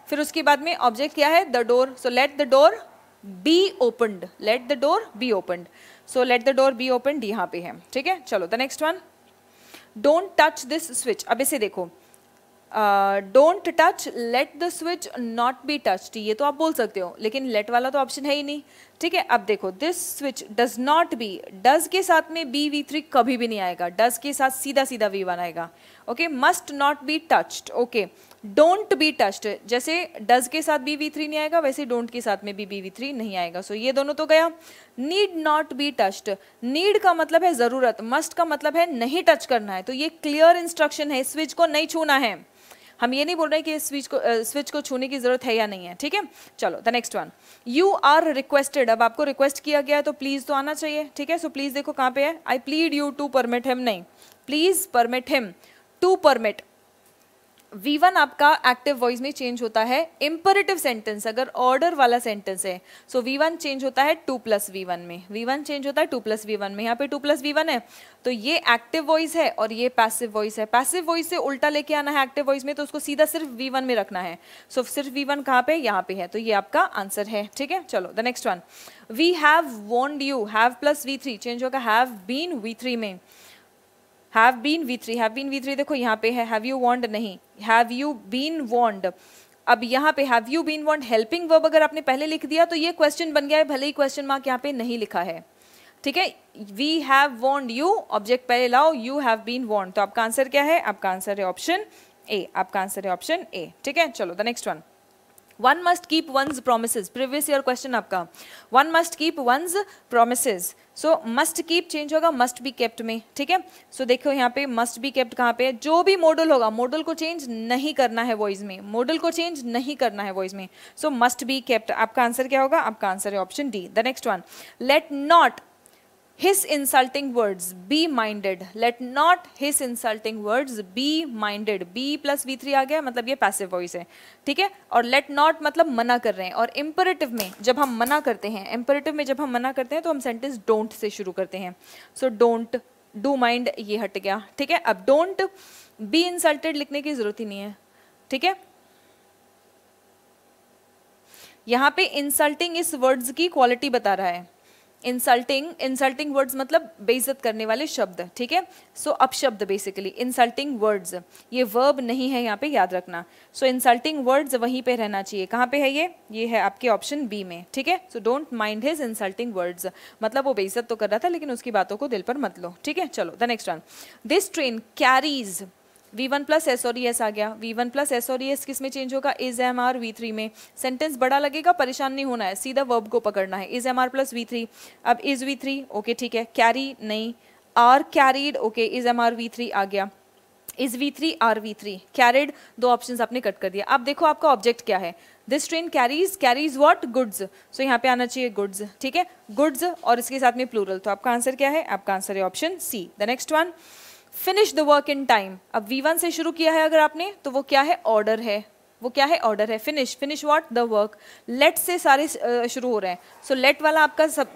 फिर उसके बाद में ऑब्जेक्ट क्या है the door so let the door be opened let the door be opened so let the door be opened यहाँ पे है ठीक है चलो the next one don't touch this switch अब इसे देखो don't touch let the switch not be touched ये तो आप बोल सकते हो लेकिन लेट वाला तो ऑप्शन है ही नहीं ठीक है अब देखो this switch does not be does के साथ में बी वी थ्री कभी भी नहीं आएगा डज के साथ सीधा सीधा वी वन आएगा okay must not be touched okay don't be touched जैसे डज के साथ बी वी थ्री नहीं आएगा वैसे डोंट के साथ में भी बी वी थ्री नहीं आएगा सो so, ये दोनों तो गया need not be touched need का मतलब है ज़रूरत मस्ट का मतलब है नहीं टच करना है तो ये क्लियर इंस्ट्रक्शन है स्विच को नहीं छूना है हम ये नहीं बोल रहे कि स्विच को स्विच को छूने की ज़रूरत है या नहीं है ठीक है चलो the next one you are requested अब आपको रिक्वेस्ट किया गया है तो प्लीज़ तो आना चाहिए ठीक है सो प्लीज़ देखो कहाँ पे है I plead you to permit him नहीं please permit him to permit V one आपका एक्टिव वॉइस में चेंज होता है इम्परेटिव सेंटेंस अगर ऑर्डर वाला सेंटेंस है सो वी वन चेंज होता है टू प्लस वी वन में वी वन चेंज होता है टू प्लस वी वन में यहाँ पे टू प्लस वी वन है तो ये एक्टिव वॉइस है और ये पैसिव वॉइस है पैसिव वॉइस से उल्टा लेके आना है एक्टिव वॉइस में तो उसको सीधा सिर्फ वी वन में रखना है सो so, सिर्फ वी वन कहाँ पे यहाँ पे है तो ये आपका आंसर है ठीक है चलो the next one we have wand you have plus V three change होगा हैव बीन वी थ्री में have been V three have been V three देखो यहाँ पे हैव यू वॉन्ड नहीं हैव यू बीन वॉन्ड अब यहाँ पे have you been warned helping verb अगर आपने पहले लिख दिया तो ये क्वेश्चन बन गया है भले ही क्वेश्चन मार्क यहाँ पे नहीं लिखा है ठीक है we have wand you object पहले लाओ यू हैव बीन वॉन्ड तो आपका आंसर क्या है आपका आंसर है ऑप्शन ए आपका आंसर है ऑप्शन ए ठीक है चलो the next one one must keep one's promise previous year question आपका one must keep one's promise so must keep change होगा मस्ट बी केप्ट में ठीक है सो देखो यहाँ पे मस्ट बी केप्ट कहाँ पे है जो भी मॉडल होगा मॉडल को चेंज नहीं करना है वॉइस में मॉडल को चेंज नहीं करना है वॉइस में सो मस्ट बी केप्ट आपका आंसर क्या होगा आपका आंसर है option D the next one let not his insulting words be minded let not his insulting words be minded be plus V three आ गया मतलब ये पैसिव वॉइस है ठीक है और let not मतलब मना कर रहे हैं और इम्परेटिव में जब हम मना करते हैं इम्परेटिव में जब हम मना करते हैं तो हम सेंटेंस डोंट से शुरू करते हैं सो डोंट डू माइंड ये हट गया ठीक है अब डोंट बी इंसल्टेड लिखने की ज़रूरत ही नहीं है ठीक है यहाँ पे इंसल्टिंग इस वर्ड्स की क्वालिटी बता रहा है इंसल्टिंग इंसल्टिंग वर्ड्स मतलब बेइज्जत करने वाले शब्द ठीक है सो अपशब्द बेसिकली इंसल्टिंग वर्ड्स ये वर्ब नहीं है यहाँ पे याद रखना सो इंसल्टिंग वर्ड्स वहीं पे रहना चाहिए कहाँ पे है ये ये है आपके ऑप्शन बी में ठीक है सो don't mind his insulting words मतलब वो बेइज्जत तो कर रहा था लेकिन उसकी बातों को दिल पर मत लो ठीक है चलो the next one this train carries v1 one plus S और ई एस आ गया वी वन प्लस एस और ई एस किस में चेंज होगा is am are V three में सेंटेंस बड़ा लगेगा परेशान नहीं होना है सीधा वर्ब को पकड़ना है is am are plus V three अब इज वी थ्री ओके ठीक है कैरी नहीं are carried okay is am are V three आ गया is V three are V three carried दो ऑप्शन आपने कट कर दिया अब देखो आपका ऑब्जेक्ट क्या है this train carries carries what goods so यहाँ पे आना चाहिए गुड्स ठीक है गुड्स और इसके साथ में प्लूरल तो आपका आंसर क्या है आपका आंसर है option C the next one finish the work in time अब वी वन से शुरू किया है अगर आपने तो वो क्या है ऑर्डर है वो क्या है ऑर्डर है finish finish what the work let से सारे शुरू हो रहे हैं सो so, लेट वाला आपका सब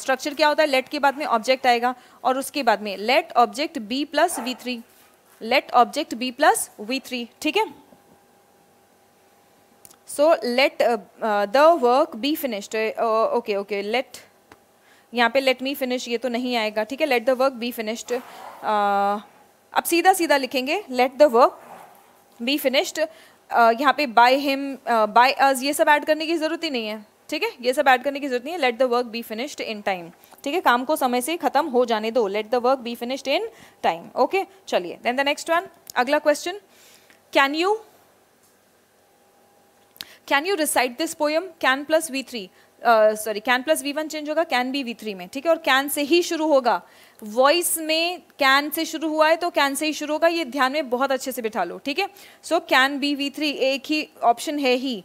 स्ट्रक्चर क्या होता है लेट के बाद में ऑब्जेक्ट आएगा और उसके बाद में let object be plus V three let object be plus V three ठीक है so let the work be finished okay okay let यहाँ पे लेट मी फिनिश ये तो नहीं आएगा ठीक है let the work be finished अब सीधा सीधा लिखेंगे let the work be finished यहाँ पे बाय हिम बाय अज ये सब ऐड करने की ज़रूरत ही नहीं है ठीक है ये सब ऐड करने की जरूरत नहीं है let the work be finished in time ठीक है काम को समय से खत्म हो जाने दो let the work be finished in time okay चलिए देन द नेक्स्ट वन अगला question can you can you recite this poem can plus V three sorry can plus V one change होगा कैन बी वी थ्री में ठीक है और can say ही शुरू होगा voice में कैन से शुरू हुआ है तो कैन से ही शुरू होगा ये ध्यान में बहुत अच्छे से बिठा लो ठीक है so can be V three एक ही ऑप्शन है ही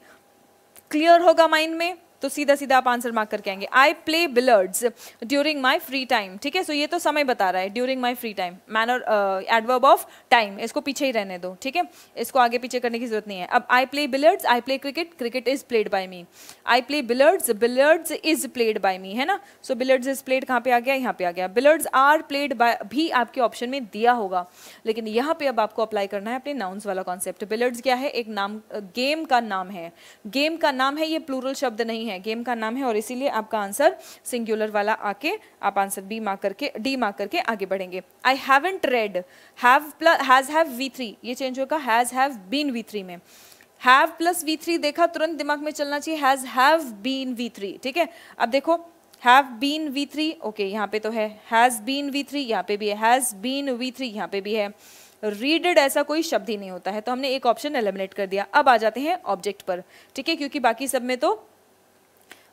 क्लियर होगा माइंड में तो सीधा सीधा आप आंसर मार्क करके आएंगे I play billiards during my free time ठीक है सो ये तो समय बता रहा है during my free time main adverb of time इसको पीछे ही रहने दो ठीक है इसको आगे पीछे करने की जरूरत नहीं है अब I play billiards I play cricket cricket is played by me I play billiards billiards is played by me है ना सो बिलर्ड्स इज प्लेड कहाँ पे आ गया यहाँ पे आ गया बिलर्ड्स आर प्लेड बाय भी आपके ऑप्शन में दिया होगा लेकिन यहाँ पे अब आपको अप्लाई करना है अपने नाउन्स वाला कॉन्सेप्ट बिलर्ड्स क्या है एक नाम गेम का नाम है गेम का नाम है ये प्लूरल शब्द नहीं नहीं है गेम का नाम है और इसीलिए आपका आंसर सिंगुलर वाला आके आप आंसर बी मार्क करके डी मार्क करके आगे बढ़ेंगे I haven't read have plus has have V three ये चेंज होगा has have been V three में हैव प्लस वी थ्री देखा तुरंत दिमाग में चलना चाहिए has have been V three ठीक है अब देखो have been V three okay यहाँ पे तो है हैज़ बीन वी थ्री यहाँ पे भी है हैज़ बीन वी थ्री यहाँ पे भी है रीडेड ऐसा कोई शब्द ही नहीं होता है तो हमने एक ऑप्शन एलिमिनेट कर दिया अब आ जाते हैं ऑब्जेक्ट पर ठीक है क्योंकि बाकी सब में तो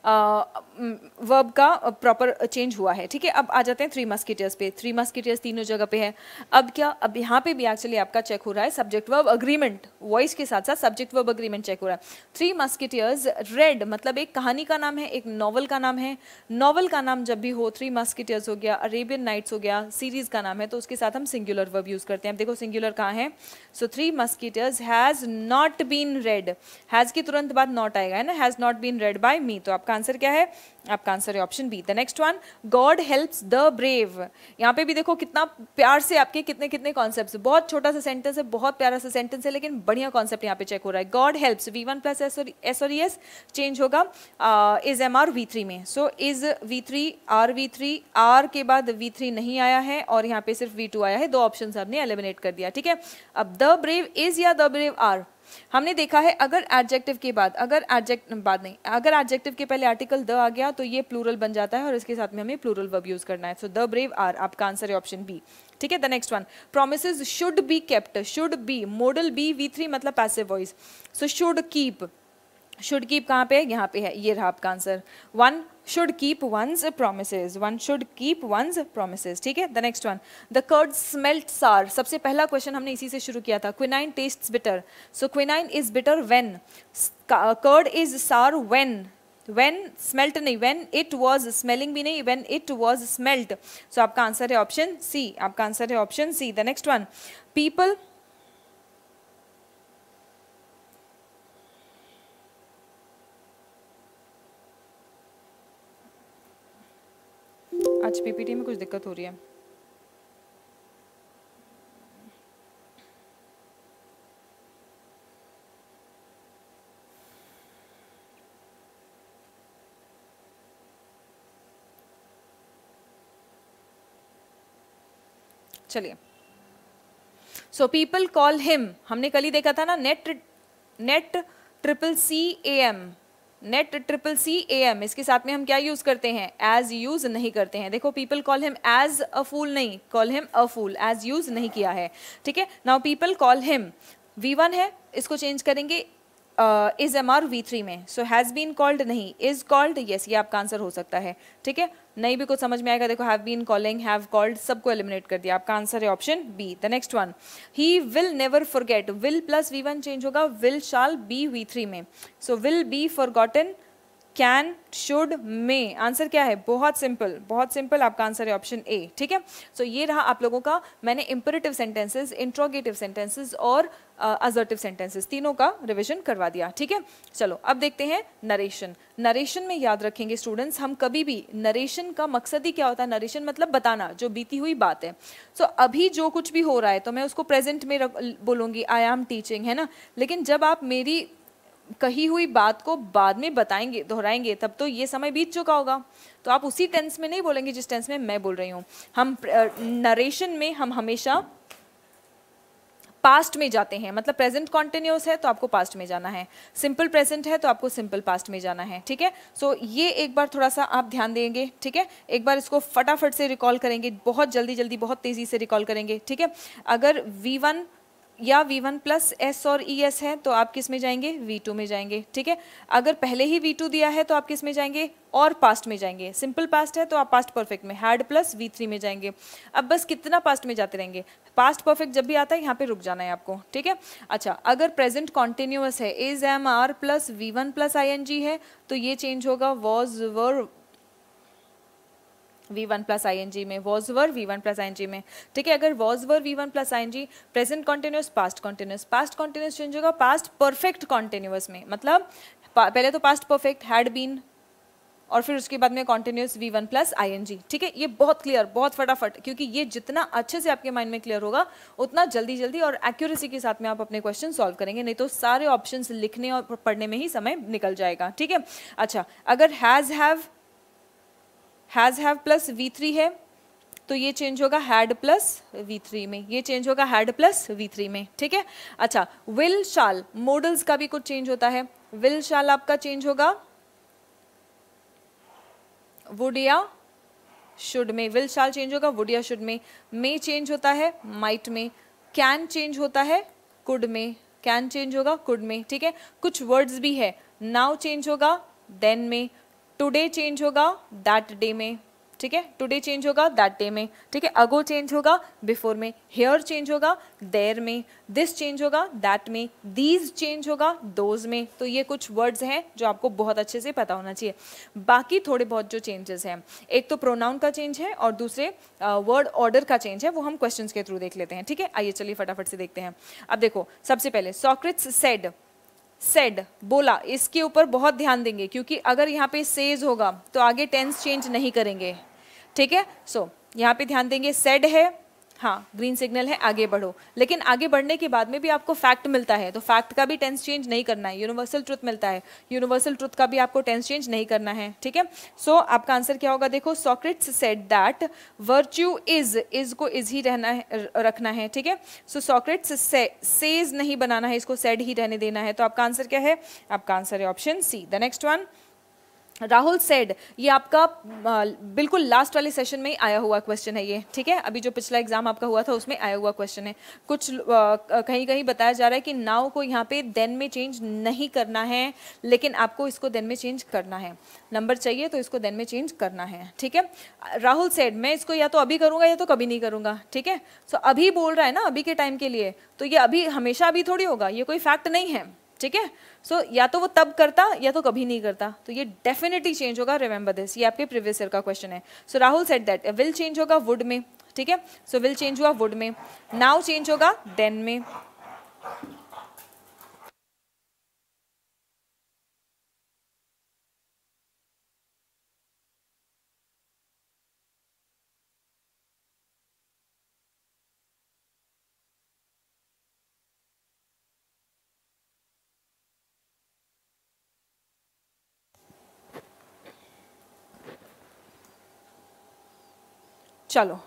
वर्ब का प्रॉपर चेंज हुआ है ठीक है अब आ जाते हैं थ्री मस्किटियर्स पे थ्री मस्किटियर्स तीनों जगह पे है अब क्या अब यहाँ पे भी एक्चुअली आपका चेक हो रहा है सब्जेक्ट वर्ब अग्रीमेंट वॉइस के साथ साथ सब्जेक्ट वर्ब अग्रीमेंट चेक हो रहा है थ्री मस्किटियर्स रेड मतलब एक कहानी का नाम है एक नॉवल का नाम है नॉवल का नाम जब भी हो थ्री मस्किटियर्स हो गया अरेबियन नाइट्स हो गया सीरीज का नाम है तो उसके साथ हम सिंगुलर वर्ब यूज़ करते हैं अब देखो सिंगुलर कहाँ है so three musketeers has not been read has की तुरंत बाद नॉट आएगा है ना has not been read by me तो आपका आपका आंसर क्या है आपका आंसर है option B the next one God helps the brave यहाँ पे भी देखो कितना प्यार से आपके कितने कितने कॉन्सेप्ट बहुत छोटा सा सेंटेंस है बहुत प्यारा सा सेंटेंस है लेकिन बढ़िया कॉन्सेप्ट यहाँ पे चेक हो रहा है God helps V one plus S और एस चेंज e होगा is am are V three में so is V three are V three are के बाद वी थ्री नहीं आया है और यहाँ पे सिर्फ वी टू आया है दो ऑप्शन आपने एलिमिनेट कर दिया ठीक है अब द ब्रेव इज या द ब्रेव आर हमने देखा है अगर एडजेक्टिव के बाद अगर एडजेक्ट बाद नहीं अगर एडजेक्टिव के पहले आर्टिकल द आ गया तो ये प्लूरल बन जाता है और इसके साथ में हमें प्लूरल वर्ब यूज़ करना है सो द ब्रेव आर आपका आंसर है ऑप्शन बी ठीक है the next one promise should be kept should be modal be V three मतलब passive voice so should keep should keep कहाँ पे है यहाँ पे है ये रहा आपका answer one should keep one's promises one should keep one's promises ठीक है the next one the curd smelt sour सबसे पहला question हमने इसी से शुरू किया था quinine tastes bitter so quinine is bitter when curd is sour when when smelt नहीं when it was smelling भी नहीं when it was smelt so आपका आंसर है ऑप्शन सी आपका आंसर है option C the next one people आज PPT में कुछ दिक्कत हो रही है चलिए सो पीपल कॉल हिम हमने कल ही देखा था ना net net triple C A M net triple C A M इसके साथ में हम क्या यूज़ करते हैं एज यूज़ नहीं करते हैं देखो people call him as a fool नहीं call him a fool as use नहीं किया है ठीक है now people call him V one है इसको चेंज करेंगे is am are V three में सो हैज़ बीन कॉल्ड नहीं इज कॉल्ड येस ये आपका आंसर हो सकता है ठीक है नहीं भी कुछ समझ में आएगा देखो have been calling have called सबको एलिमिनेट कर दिया आपका आंसर है option B the next one he will never forget will plus V one change होगा will shall be V three में so will be forgotten can should may answer क्या है बहुत सिंपल बहुत सिंपल आपका आंसर है option A ठीक है सो ये रहा आप लोगों का मैंने इंपरेटिव सेंटेंसेज इंट्रोगेटिव सेंटेंसेज और अजर्टिव uh, सेंटेंसेस तीनों का रिविजन करवा दिया ठीक है चलो अब देखते हैं नरेशन नरेशन में याद रखेंगे स्टूडेंट्स हम कभी भी नरेशन का मकसद ही क्या होता है नरेशन मतलब बताना जो बीती हुई बात है सो so, अभी जो कुछ भी हो रहा है तो मैं उसको प्रेजेंट में बोलूँगी आई एम टीचिंग है ना लेकिन जब आप मेरी कही हुई बात को बाद में बताएंगे दोहराएंगे तब तो ये समय बीत चुका होगा तो आप उसी टेंस में नहीं बोलेंगे जिस टेंस में मैं बोल रही हूँ हम नरेशन में हम हमेशा पास्ट में जाते हैं मतलब प्रेजेंट कॉन्टिन्यूस है तो आपको पास्ट में जाना है सिंपल प्रेजेंट है तो आपको सिंपल पास्ट में जाना है ठीक है सो ये एक बार थोड़ा सा आप ध्यान देंगे ठीक है एक बार इसको फटाफट से रिकॉल करेंगे बहुत जल्दी जल्दी बहुत तेज़ी से रिकॉल करेंगे ठीक है अगर वी वन या वी वन प्लस एस और ई e एस है तो आप किस में जाएंगे वी टू में जाएंगे ठीक है अगर पहले ही वी टू दिया है तो आप किस में जाएंगे और पास्ट में जाएंगे सिंपल पास्ट है तो आप पास्ट परफेक्ट में हैड प्लस वी थ्री में जाएंगे अब बस कितना पास्ट में जाते रहेंगे पास्ट परफेक्ट जब भी आता है यहाँ पे रुक जाना है आपको ठीक है अच्छा अगर प्रेजेंट कॉन्टिन्यूस है is am are plus V one plus I N G है तो ये चेंज होगा was were V one plus I N G में was were V one plus I N G में ठीक है अगर was were V one plus I N G present continuous past continuous past continuous change होगा past perfect continuous में मतलब पहले तो पास्ट परफेक्ट हैड बीन और फिर उसके बाद में continuous V one plus I N G ठीक है ये बहुत क्लियर बहुत फटाफट क्योंकि ये जितना अच्छे से आपके माइंड में क्लियर होगा उतना जल्दी जल्दी और एक्यूरेसी के साथ में आप अपने क्वेश्चन सॉल्व करेंगे नहीं तो सारे ऑप्शन लिखने और पढ़ने में ही समय निकल जाएगा ठीक है अच्छा अगर has have has have plus V three है तो ये चेंज होगा हैड प्लस वी थ्री में ये चेंज होगा हैड प्लस वी थ्री में ठीक है अच्छा विल शाल मॉडल्स का भी कुछ चेंज होता है विल शाल आपका चेंज होगा वुड या शुड में विल शाल चेंज होगा वुड या शुड में मे चेंज होता है माइट में कैन चेंज होता है कुड में कैन चेंज होगा कुड में ठीक है कुछ वर्ड्स भी है नाउ चेंज होगा देन में टुडे चेंज होगा दैट डे में ठीक है टुडे चेंज होगा दैट डे में ठीक है अगो चेंज होगा बिफोर में हेयर चेंज होगा देर में दिस चेंज होगा दैट में दीज चेंज होगा दोज में तो ये कुछ वर्ड्स हैं जो आपको बहुत अच्छे से पता होना चाहिए बाकी थोड़े बहुत जो चेंजेस हैं एक तो प्रोनाउन का चेंज है और दूसरे वर्ड uh, ऑर्डर का चेंज है वो हम क्वेश्चन के थ्रू देख लेते हैं ठीक है आइए चलिए फटाफट से देखते हैं अब देखो सबसे पहले सॉक्रेट्स सेड सेड बोला इसके ऊपर बहुत ध्यान देंगे क्योंकि अगर यहाँ पे सेज होगा तो आगे टेंस चेंज नहीं करेंगे ठीक है सो so, यहाँ पे ध्यान देंगे सेड है हाँ ग्रीन सिग्नल है आगे बढ़ो लेकिन आगे बढ़ने के बाद में भी आपको फैक्ट मिलता है तो फैक्ट का भी टेंस चेंज नहीं करना है यूनिवर्सल ट्रुथ मिलता है यूनिवर्सल ट्रुथ का भी आपको टेंस चेंज नहीं करना है ठीक है सो आपका आंसर क्या होगा देखो Socrates said that virtue is is को इज ही रहना है रखना है ठीक है सो सॉक्रेट्स सेज नहीं बनाना है इसको सेड ही रहने देना है तो आपका आंसर क्या है आपका आंसर है option C the next one Rahul said ये आपका बिल्कुल लास्ट वाले सेशन में आया हुआ क्वेश्चन है ये ठीक है अभी जो पिछला एग्जाम आपका हुआ था उसमें आया हुआ क्वेश्चन है कुछ कहीं कहीं बताया जा रहा है कि नाव को यहाँ पे देन में चेंज नहीं करना है लेकिन आपको इसको देन में चेंज करना है नंबर चाहिए तो इसको देन में चेंज करना है ठीक है राहुल सेड मैं इसको या तो अभी करूँगा या तो कभी नहीं करूँगा ठीक है सो अभी बोल रहा है ना अभी के टाइम के लिए तो ये अभी हमेशा अभी थोड़ी होगा ये कोई फैक्ट नहीं है ठीक है सो या तो वो तब करता या तो कभी नहीं करता तो ये डेफिनेटली चेंज होगा रिमेंबर दिस ये आपके प्रीवियस ईयर का क्वेश्चन है so Rahul said that will change होगा वुड में ठीक है सो विल चेंज हुआ वुड में नाउ चेंज होगा देन में चलो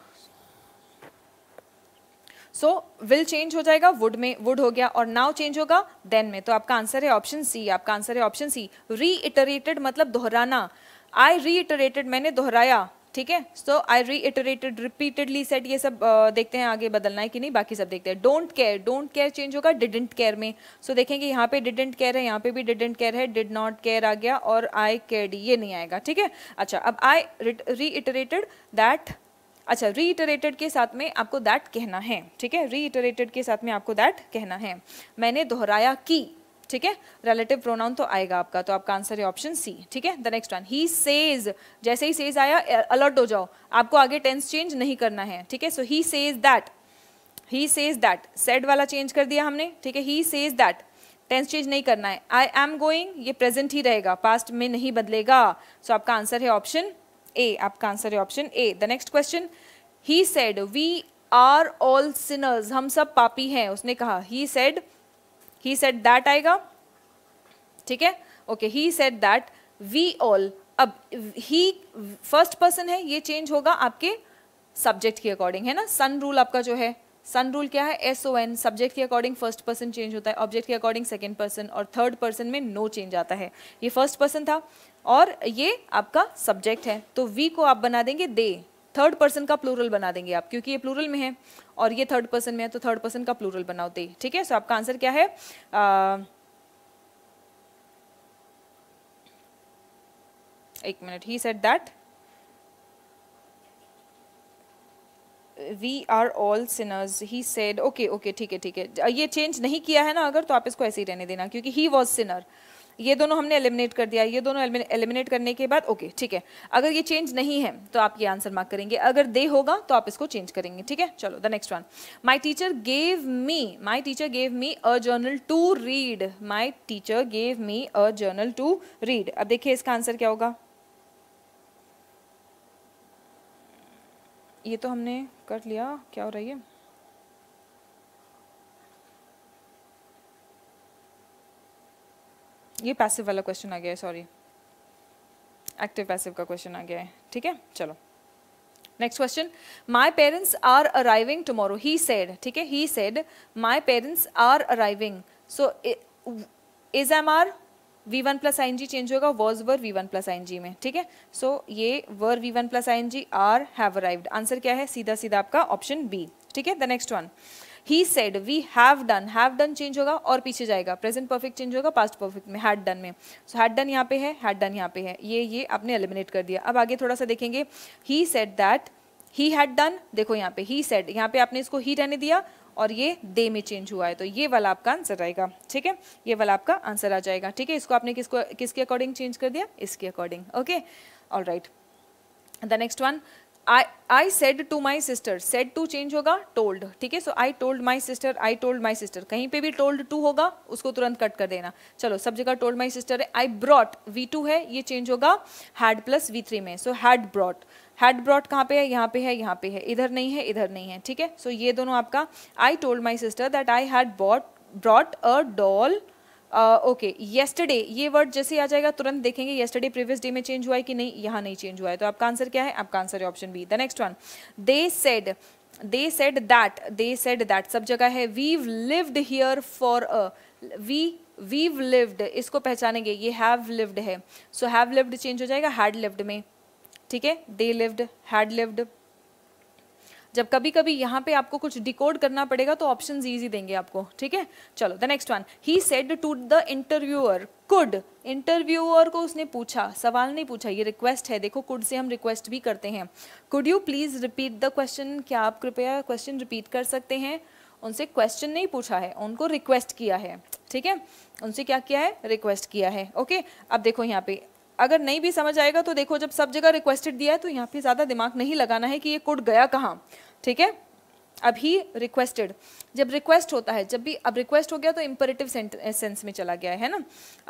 सो विल चेंज हो जाएगा वुड में वुड हो गया और नाउ चेंज होगा देन में तो आपका आंसर है ऑप्शन सी आपका आंसर है ऑप्शन सी रीइटरेटेड मतलब दोहराना आई रीइटरेटेड मैंने दोहराया ठीक है so I reiterated repeatedly said ये सब आ, देखते हैं आगे बदलना है कि नहीं बाकी सब देखते हैं don't care don't care change होगा डिडेंट केयर में सो so, देखेंगे यहाँ पे डिडेंट केयर है यहाँ पे भी डिडेंट केयर है डिड नॉट केयर आ गया और आई केयर ये नहीं आएगा ठीक है अच्छा अब आई रीइटरेटेड दैट अच्छा रीइटरेटेड के साथ में आपको दैट कहना है ठीक है रीइटरेटेड के साथ में आपको दैट कहना है मैंने दोहराया कि ठीक है रिलेटिव प्रोनाउन तो आएगा आपका तो आपका आंसर है ऑप्शन सी ठीक है the next one he says जैसे ही सेज आया अलर्ट हो जाओ आपको आगे टेंस चेंज नहीं करना है ठीक है so he says that he says that said वाला चेंज कर दिया हमने ठीक है he says that tense change नहीं करना है आई एम गोइंग ये प्रेजेंट ही रहेगा पास्ट में नहीं बदलेगा सो so, आपका आंसर है ऑप्शन ए आपका आंसर है option A the next question he said we are all sinners हम सब पापी हैं उसने कहा he said he said that आएगा ठीक है okay he said that we all अब ही फर्स्ट पर्सन है ये चेंज होगा आपके सब्जेक्ट के अकॉर्डिंग है ना सन रूल आपका जो है सन रूल क्या है एस ओ एन सब्जेक्ट के अकॉर्डिंग फर्स्ट पर्सन चेंज होता है ऑब्जेक्ट के अकॉर्डिंग सेकेंड पर्सन और थर्ड पर्सन में नो no चेंज आता है ये फर्स्ट पर्सन था और ये आपका सब्जेक्ट है तो वी को आप बना देंगे दे थर्ड पर्सन का प्लूरल बना देंगे आप क्योंकि ये प्लूरल में है और ये थर्ड पर्सन में है तो थर्ड पर्सन का प्लूरल बनाओ दे ठीक है सो आपका आंसर क्या है आ, एक minute he said that we are all sinners he said okay okay ठीक है ठीक है ये चेंज नहीं किया है ना अगर तो आप इसको ऐसे ही रहने देना क्योंकि ही वॉज सिनर ये दोनों हमने एलिमिनेट कर दिया ये दोनों एलिमिनेट करने के बाद ओके ठीक है अगर ये चेंज नहीं है तो आप ये आंसर मार्क करेंगे अगर दे होगा तो आप इसको चेंज करेंगे ठीक है चलो the next one my teacher gave me my teacher gave me a journal to read my teacher gave me a journal to read अब देखिए इसका आंसर क्या होगा ये तो हमने कर लिया क्या हो रही है ये पैसिव वाला क्वेश्चन आ गया है सॉरी एक्टिव पैसिव का क्वेश्चन आ गया है ठीक है चलो next question my parents are arriving tomorrow he said ठीक है he said my parents are arriving so is am are V one plus I N G change होगा was were V one plus I N G में ठीक है सो ये were V one plus I N G are have arrived answer क्या है सीधा सीधा आपका ऑप्शन बी ठीक है the next one he said we have done have done change होगा और पीछे जाएगा प्रेजेंट परफेक्ट चेंज होगा पास्ट परफेक्ट में हैड डन में सो हैड डन यहाँ पे है हैड डन यहाँ पे है ये ये आपने एलिमिनेट कर दिया अब आगे थोड़ा सा देखेंगे he said that he had done देखो यहाँ पे ही सेड यहाँ पे आपने इसको ही रहने दिया और ये दे में चेंज हुआ है तो ये वाला आपका आंसर आएगा ठीक है ये वाला आपका आंसर आ जाएगा ठीक है इसको आपने किसको किसके अकॉर्डिंग चेंज कर दिया इसके according okay all right the next one I I said to my sister said to change होगा टोल्ड ठीक है so I told my sister I told my sister कहीं पे भी टोल्ड टू होगा उसको तुरंत कट कर देना चलो सब जगह टोल्ड माई सिस्टर है आई ब्रॉट वी टू है ये चेंज होगा हैड प्लस वी थ्री में so had brought had brought कहाँ पे है यहाँ पे है यहाँ पे है इधर नहीं है इधर नहीं है ठीक है सो ये दोनों आपका I told my sister that I had brought brought a doll okay uh, yesterday okay. ये वर्ड जैसे आ जाएगा तुरंत देखेंगे येस्टरडे प्रीवियस डे में चेंज हुआ है कि नहीं यहाँ नहीं चेंज हुआ है तो आपका आंसर क्या है आपका आंसर है option B the next one they said they said that they said that सब जगह है we've lived here for a we we've lived इसको पहचानेंगे ये हैव लिव्ड है सो हैव लिव्ड चेंज हो जाएगा हैड लिव्ड में ठीक है दे लिव्ड हैड लिव्ड जब कभी कभी यहाँ पे आपको कुछ डिकोड करना पड़ेगा तो ऑप्शन ईजी देंगे आपको ठीक है चलो the next one he said to the interviewer could interviewer को उसने पूछा सवाल नहीं पूछा ये रिक्वेस्ट है देखो कुड से हम रिक्वेस्ट भी करते हैं could you please repeat the question क्या आप कृपया क्वेश्चन रिपीट कर सकते हैं उनसे क्वेश्चन नहीं पूछा है उनको रिक्वेस्ट किया है ठीक है उनसे क्या किया है रिक्वेस्ट किया है ओके अब देखो यहाँ पे अगर नहीं भी समझ आएगा तो देखो जब सब जगह रिक्वेस्टेड दिया है तो यहाँ पे ज़्यादा दिमाग नहीं लगाना है कि ये कोड गया कहाँ ठीक है अभी रिक्वेस्टेड जब रिक्वेस्ट होता है जब भी अब रिक्वेस्ट हो गया तो इम्परेटिव सेंस में चला गया है ना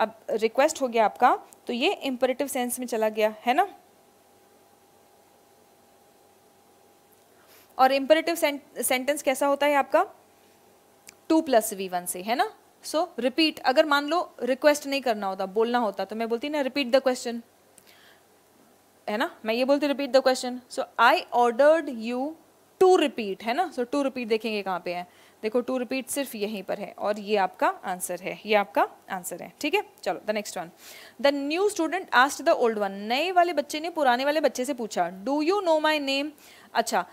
अब रिक्वेस्ट हो गया आपका तो ये इम्परेटिव सेंस में चला गया है ना और इम्परेटिव सेंटेंस कैसा होता है आपका टू प्लस वी वन से है ना सो so, रिपीट अगर मान लो रिक्वेस्ट नहीं करना होता बोलना होता तो मैं बोलती ना रिपीट द क्वेश्चन है ना मैं ये बोलती repeat the question so I ordered you to repeat है ना सो टू रिपीट देखेंगे कहाँ पे है देखो टू रिपीट सिर्फ यहीं पर है और ये आपका आंसर है ये आपका आंसर है ठीक है चलो the next one the new student asked the old one नए वाले बच्चे ने पुराने वाले बच्चे से पूछा do you know my name अच्छा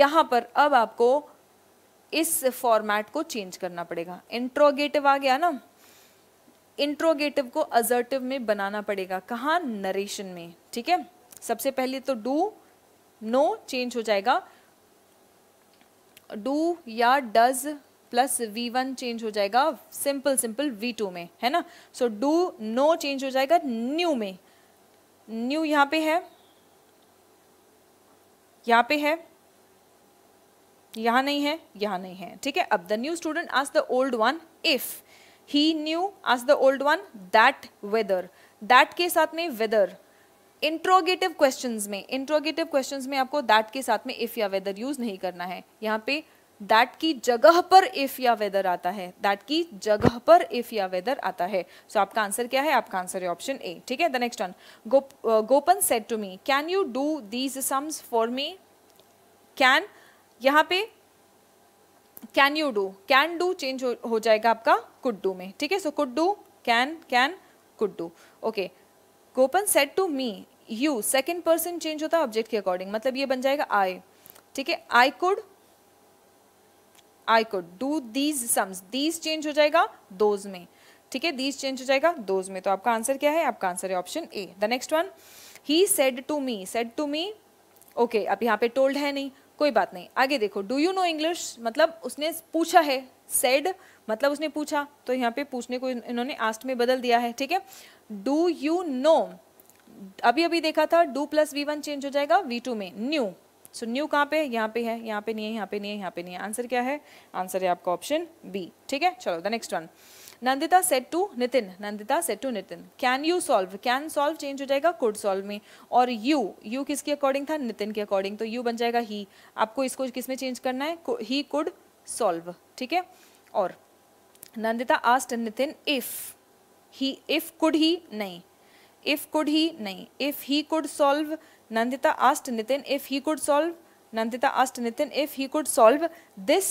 यहाँ पर अब आपको इस फॉर्मेट को चेंज करना पड़ेगा इंट्रोगेटिव आ गया ना इंट्रोगेटिव को अजर्टिव में बनाना पड़ेगा कहाँ नरेशन में ठीक है सबसे पहले तो डू नो चेंज हो जाएगा डू या does plus V one change हो जाएगा सिंपल सिंपल वी टू में है ना सो डू नो चेंज हो जाएगा न्यू में न्यू यहाँ पे है यहाँ पे है यहाँ नहीं है यहाँ नहीं है ठीक है अब the new student as the old one if he new as the old one that whether that के साथ में वेदर इंट्रोगेटिव क्वेश्चन में इंट्रोगेटिव क्वेश्चन में आपको दैट के साथ में इफ या वेदर यूज नहीं करना है यहाँ पे दैट की जगह पर इफ या वेदर आता है दैट की जगह पर इफ या वेदर आता है सो so, आपका आंसर क्या है आपका आंसर है ऑप्शन ए ठीक है the next one Gopan said to me can you do these sums for me can यहाँ पे can you do can do change हो जाएगा आपका कुड डू में ठीक है so could do can can could do okay Gopan said to me you second person change होता है ऑब्जेक्ट के अकॉर्डिंग मतलब ये बन जाएगा आई ठीक है I could I could do these sums these change हो जाएगा दोज में ठीक है दीज चेंज हो जाएगा दोज में तो आपका आंसर क्या है आपका आंसर है option A the next one he said to me said to me okay अब यहाँ पे टोल्ड है नहीं कोई बात नहीं आगे देखो डू यू नो इंग्लिश मतलब उसने पूछा है सेड मतलब उसने पूछा तो यहाँ पे पूछने को इन्होंने आस्ट में बदल दिया है ठीक है डू यू नो अभी अभी देखा था do plus V one change हो जाएगा वी टू में न्यू सो न्यू कहाँ पे यहाँ पे है यहाँ पे नहीं है यहाँ पे नहीं है यहाँ पे नहीं है आंसर क्या है आंसर है आपका ऑप्शन बी ठीक है चलो the next one Nandita said to Nitin Nandita said to Nitin can you solve can solve change हो जाएगा कुड सॉल्व में और यू यू किसके अकॉर्डिंग था नितिन के अकॉर्डिंग तो यू बन जाएगा ही आपको इसको किस में चेंज करना है ही कुड सॉल्व ठीक है और Nandita asked Nitin if he if could he नहीं इफ कुड ही नहीं if he could solve Nandita asked Nitin if he could solve Nandita asked Nitin if he could solve this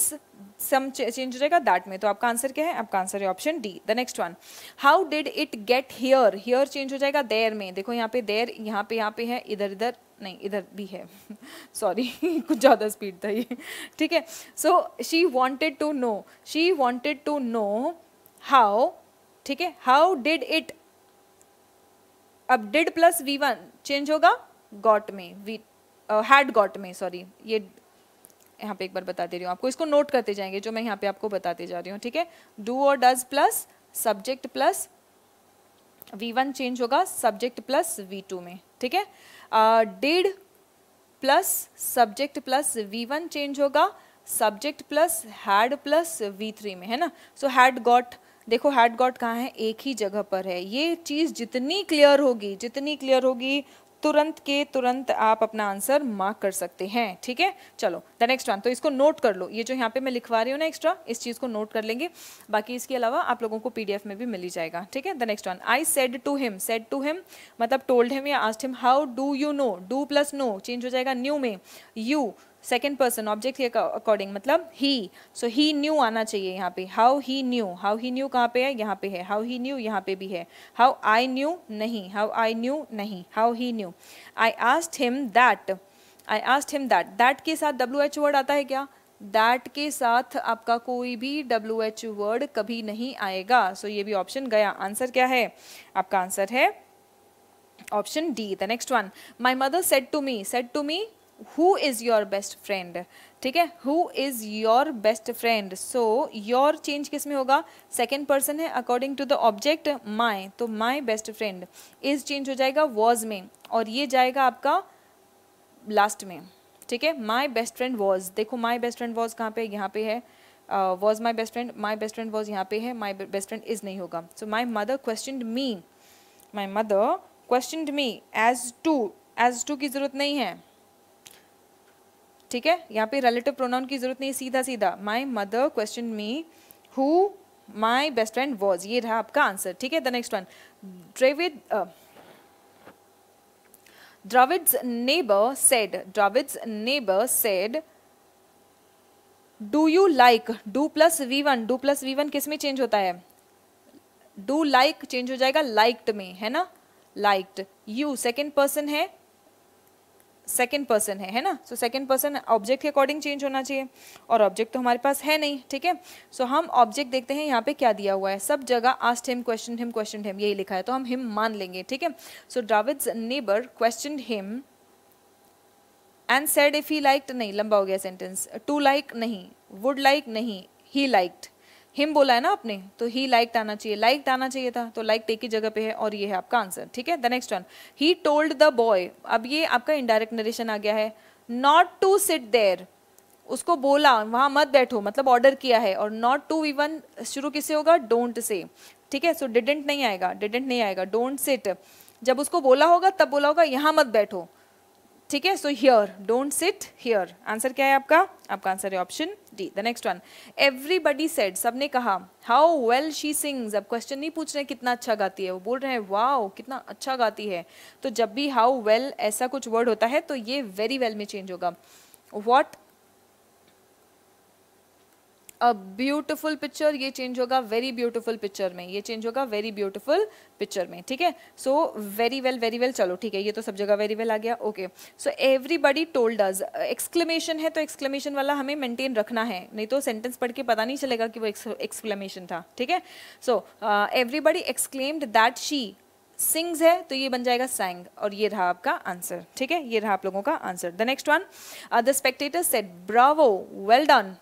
sum change हो जाएगा दैट में तो आपका आंसर क्या है आपका आंसर है option D the next one how did it get here here change हो जाएगा देयर में देखो यहाँ पे देयर यहाँ पे यहाँ पे है इधर इधर नहीं इधर भी है सॉरी <laughs> <laughs> कुछ ज़्यादा स्पीड था ये ठीक है so she wanted to know she wanted to know how ठीक है हाउ डिड इट अब did plus V one change होगा गॉट में वी हैड गॉट में सॉरी ये यहाँ पे एक बार बता दे रही हूँ आपको इसको नोट करते जाएंगे जो मैं यहाँ पे आपको बताते जा रही हूँ ठीक है डू और does plus subject plus V one change होगा सब्जेक्ट प्लस वी टू में ठीक है did plus subject plus V one change होगा subject plus had plus V three में है ना सो हैड गॉट देखो हैड गॉट कहाँ है एक ही जगह पर है ये चीज़ जितनी क्लियर होगी जितनी क्लियर होगी तुरंत के तुरंत आप अपना आंसर मार्क कर सकते हैं ठीक है चलो द नेक्स्ट वन तो इसको नोट कर लो ये जो यहाँ पे मैं लिखवा रही हूँ ना एक्स्ट्रा इस चीज़ को नोट कर लेंगे बाकी इसके अलावा आप लोगों को पीडीएफ में भी मिली जाएगा ठीक है the next one I said to him said to him मतलब टोल्ड हिम या asked him how do you know do plus no change हो जाएगा न्यू में यू सेकेंड पर्सन ऑब्जेक्ट के अकॉर्डिंग मतलब ही सो ही न्यू आना चाहिए यहाँ पे how he knew how he knew कहाँ पे है यहाँ पे है हाउ ही न्यू यहाँ पे भी है हाउ आई न्यू नहीं हाउ आई न्यू नहीं how he knew I asked him that I asked him that that के साथ डब्ल्यू एच वर्ड आता है क्या दैट के साथ आपका कोई भी डब्ल्यू एच वर्ड कभी नहीं आएगा सो so ये भी ऑप्शन गया आंसर क्या है आपका आंसर है option D the next one my mother said to me said to me who is your best friend ठीक है who is your best friend so your change किस में होगा सेकेंड पर्सन है according to the object my तो my best friend is change हो जाएगा was में और ये जाएगा आपका लास्ट में ठीक है माई बेस्ट फ्रेंड वॉज देखो माई बेस्ट फ्रेंड वॉज कहाँ पे यहाँ पे है was my best friend my best friend was यहाँ पे है माई बेस्ट फ्रेंड इज़ नहीं होगा so my mother question me my mother question me as to as to की ज़रूरत नहीं है ठीक है यहाँ पे रिलेटिव प्रोनाउन की जरूरत नहीं सीधा सीधा my mother question me who my best friend was ये रहा आपका आंसर ठीक है the next one Dravid Dravid's neighbor said, Dravid's neighbor said, Do you like do plus V1? Do plus V1 किस में चेंज होता है Do like चेंज हो जाएगा liked में है ना Liked. You सेकेंड पर्सन है सेकेंड पर्सन है है ना सो सेकेंड पर्सन ऑब्जेक्ट के अकॉर्डिंग चेंज होना चाहिए और ऑब्जेक्ट तो हमारे पास है नहीं ठीक है सो so, हम ऑब्जेक्ट देखते हैं यहाँ पे क्या दिया हुआ है सब जगह asked him question him question him यही लिखा है तो हम हिम मान लेंगे ठीक है so Dravid's neighbour question him and said if he like नहीं लंबा हो गया सेंटेंस टू लाइक नहीं वुड लाइक नहीं ही लाइक्ड हिम बोला है ना आपने तो ही लाइक आना चाहिए लाइक आना चाहिए था तो लाइक टेक की जगह पे है और ये है आपका आंसर ठीक है the next one he told the boy अब ये आपका इनडायरेक्ट नरेशन आ गया है नॉट टू सिट देर उसको बोला वहां मत बैठो मतलब ऑर्डर किया है और नॉट टू इवन शुरू किससे होगा डोंट से ठीक है सो डिडेंट नहीं आएगा डिडेंट नहीं आएगा डोंट सिट जब उसको बोला होगा तब बोला होगा यहाँ मत बैठो ठीक है so here don't sit here answer क्या है आपका आपका आंसर है option D the next one everybody said सबने कहा हाउ वेल शी सिंग्स अब क्वेश्चन नहीं पूछ रहे हैं कितना अच्छा गाती है वो बोल रहे हैं वाओ कितना अच्छा गाती है तो जब भी हाउ वेल well ऐसा कुछ वर्ड होता है तो ये वेरी वेल well में चेंज होगा वॉट ब्यूटिफुल पिक्चर ये चेंज होगा वेरी ब्यूटिफुल पिक्चर में ये चेंज होगा वेरी ब्यूटिफुल पिक्चर में ठीक है so very well very well चलो ठीक है ये तो सब जगह वेरी वेल आ गया okay so everybody told us exclamation है तो एक्सक्लेमेशन वाला हमें मेंटेन रखना है नहीं तो सेंटेंस पढ़ के पता नहीं चलेगा कि वो एक्सक्लेमेशन था ठीक है so everybody exclaimed that she sings है तो ये बन जाएगा सैंग और ये रहा आपका आंसर ठीक है ये रहा आप लोगों का answer the next one the spectator said bravo well done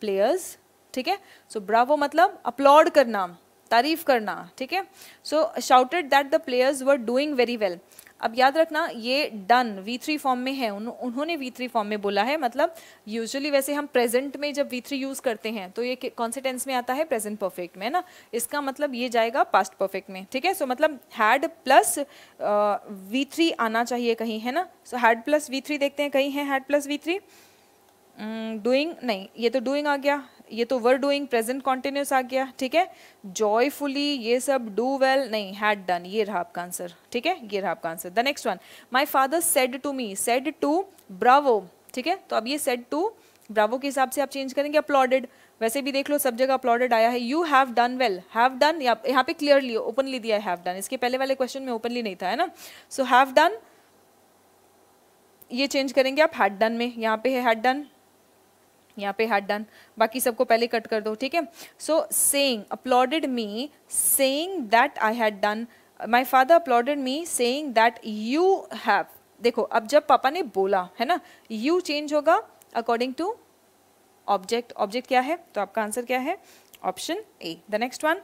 players ठीक है सो ब्रावो मतलब अपलॉड करना तारीफ करना ठीक है so shouted that the players were doing very well अब याद रखना ये डन वी थ्री फॉर्म में है उन, उन्होंने वी थ्री फॉर्म में बोला है मतलब यूजुअली वैसे हम प्रेजेंट में जब वी थ्री यूज़ करते हैं तो ये कौन से टेंस में आता है प्रेजेंट परफेक्ट में है ना इसका मतलब ये जाएगा पास्ट परफेक्ट में ठीक है सो मतलब हैड प्लस वी थ्री आना चाहिए कहीं है ना so had plus V three देखते हैं कहीं है had plus V three doing mm, नहीं ये तो डूइंग आ गया ये तो वर डूइंग प्रेजेंट कॉन्टिन्यूस आ गया ठीक है जॉयफुली ये सब डू वेल well, नहीं हैड डन ये रहा आपका आंसर ठीक है ये रहा आपका answer the next one my father said to me said to bravo ठीक है तो अब ये सेड टू ब्रावो के हिसाब से आप चेंज करेंगे अपलॉडेड वैसे भी देख लो सब जगह अपलॉडेड आया है you have done well have done यहाँ पे क्लियरली ओपनली दिया हैव डन इसके पहले वाले क्वेश्चन में ओपनली नहीं था है ना सो हैव डन ये चेंज करेंगे आप हैड डन में यहाँ पे है हैड डन यहाँ पे हैड डन बाकी सबको पहले कट कर दो ठीक है so saying applauded me saying that I had done my father applauded me saying that you have देखो अब जब पापा ने बोला है ना यू चेंज होगा अकॉर्डिंग टू ऑब्जेक्ट ऑब्जेक्ट क्या है तो आपका आंसर क्या है option A the next one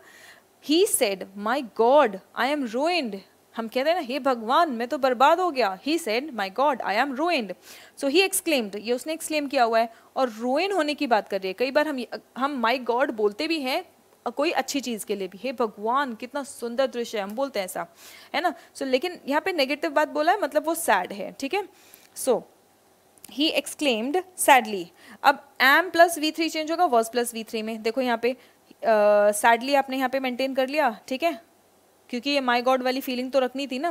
he said my god I am ruined हम कहते हैं ना हे भगवान मैं तो बर्बाद हो गया he said my god I am ruined so he exclaimed ये उसने एक्सक्लेम किया हुआ है और रोइन होने की बात कर रही है कई बार हम हम माई गॉड बोलते भी हैं कोई अच्छी चीज़ के लिए भी हे भगवान कितना सुंदर दृश्य है हम बोलते हैं ऐसा है ना सो so, लेकिन यहाँ पे नेगेटिव बात बोला है मतलब वो सैड है ठीक है सो ही एक्सक्लेम्ड सैडली अब am plus V three change होगा वर्स प्लस वी थ्री में देखो यहाँ पे सैडली uh, आपने यहाँ पे मेंटेन कर लिया ठीक है क्योंकि ये माई गॉड वाली फीलिंग तो रखनी थी ना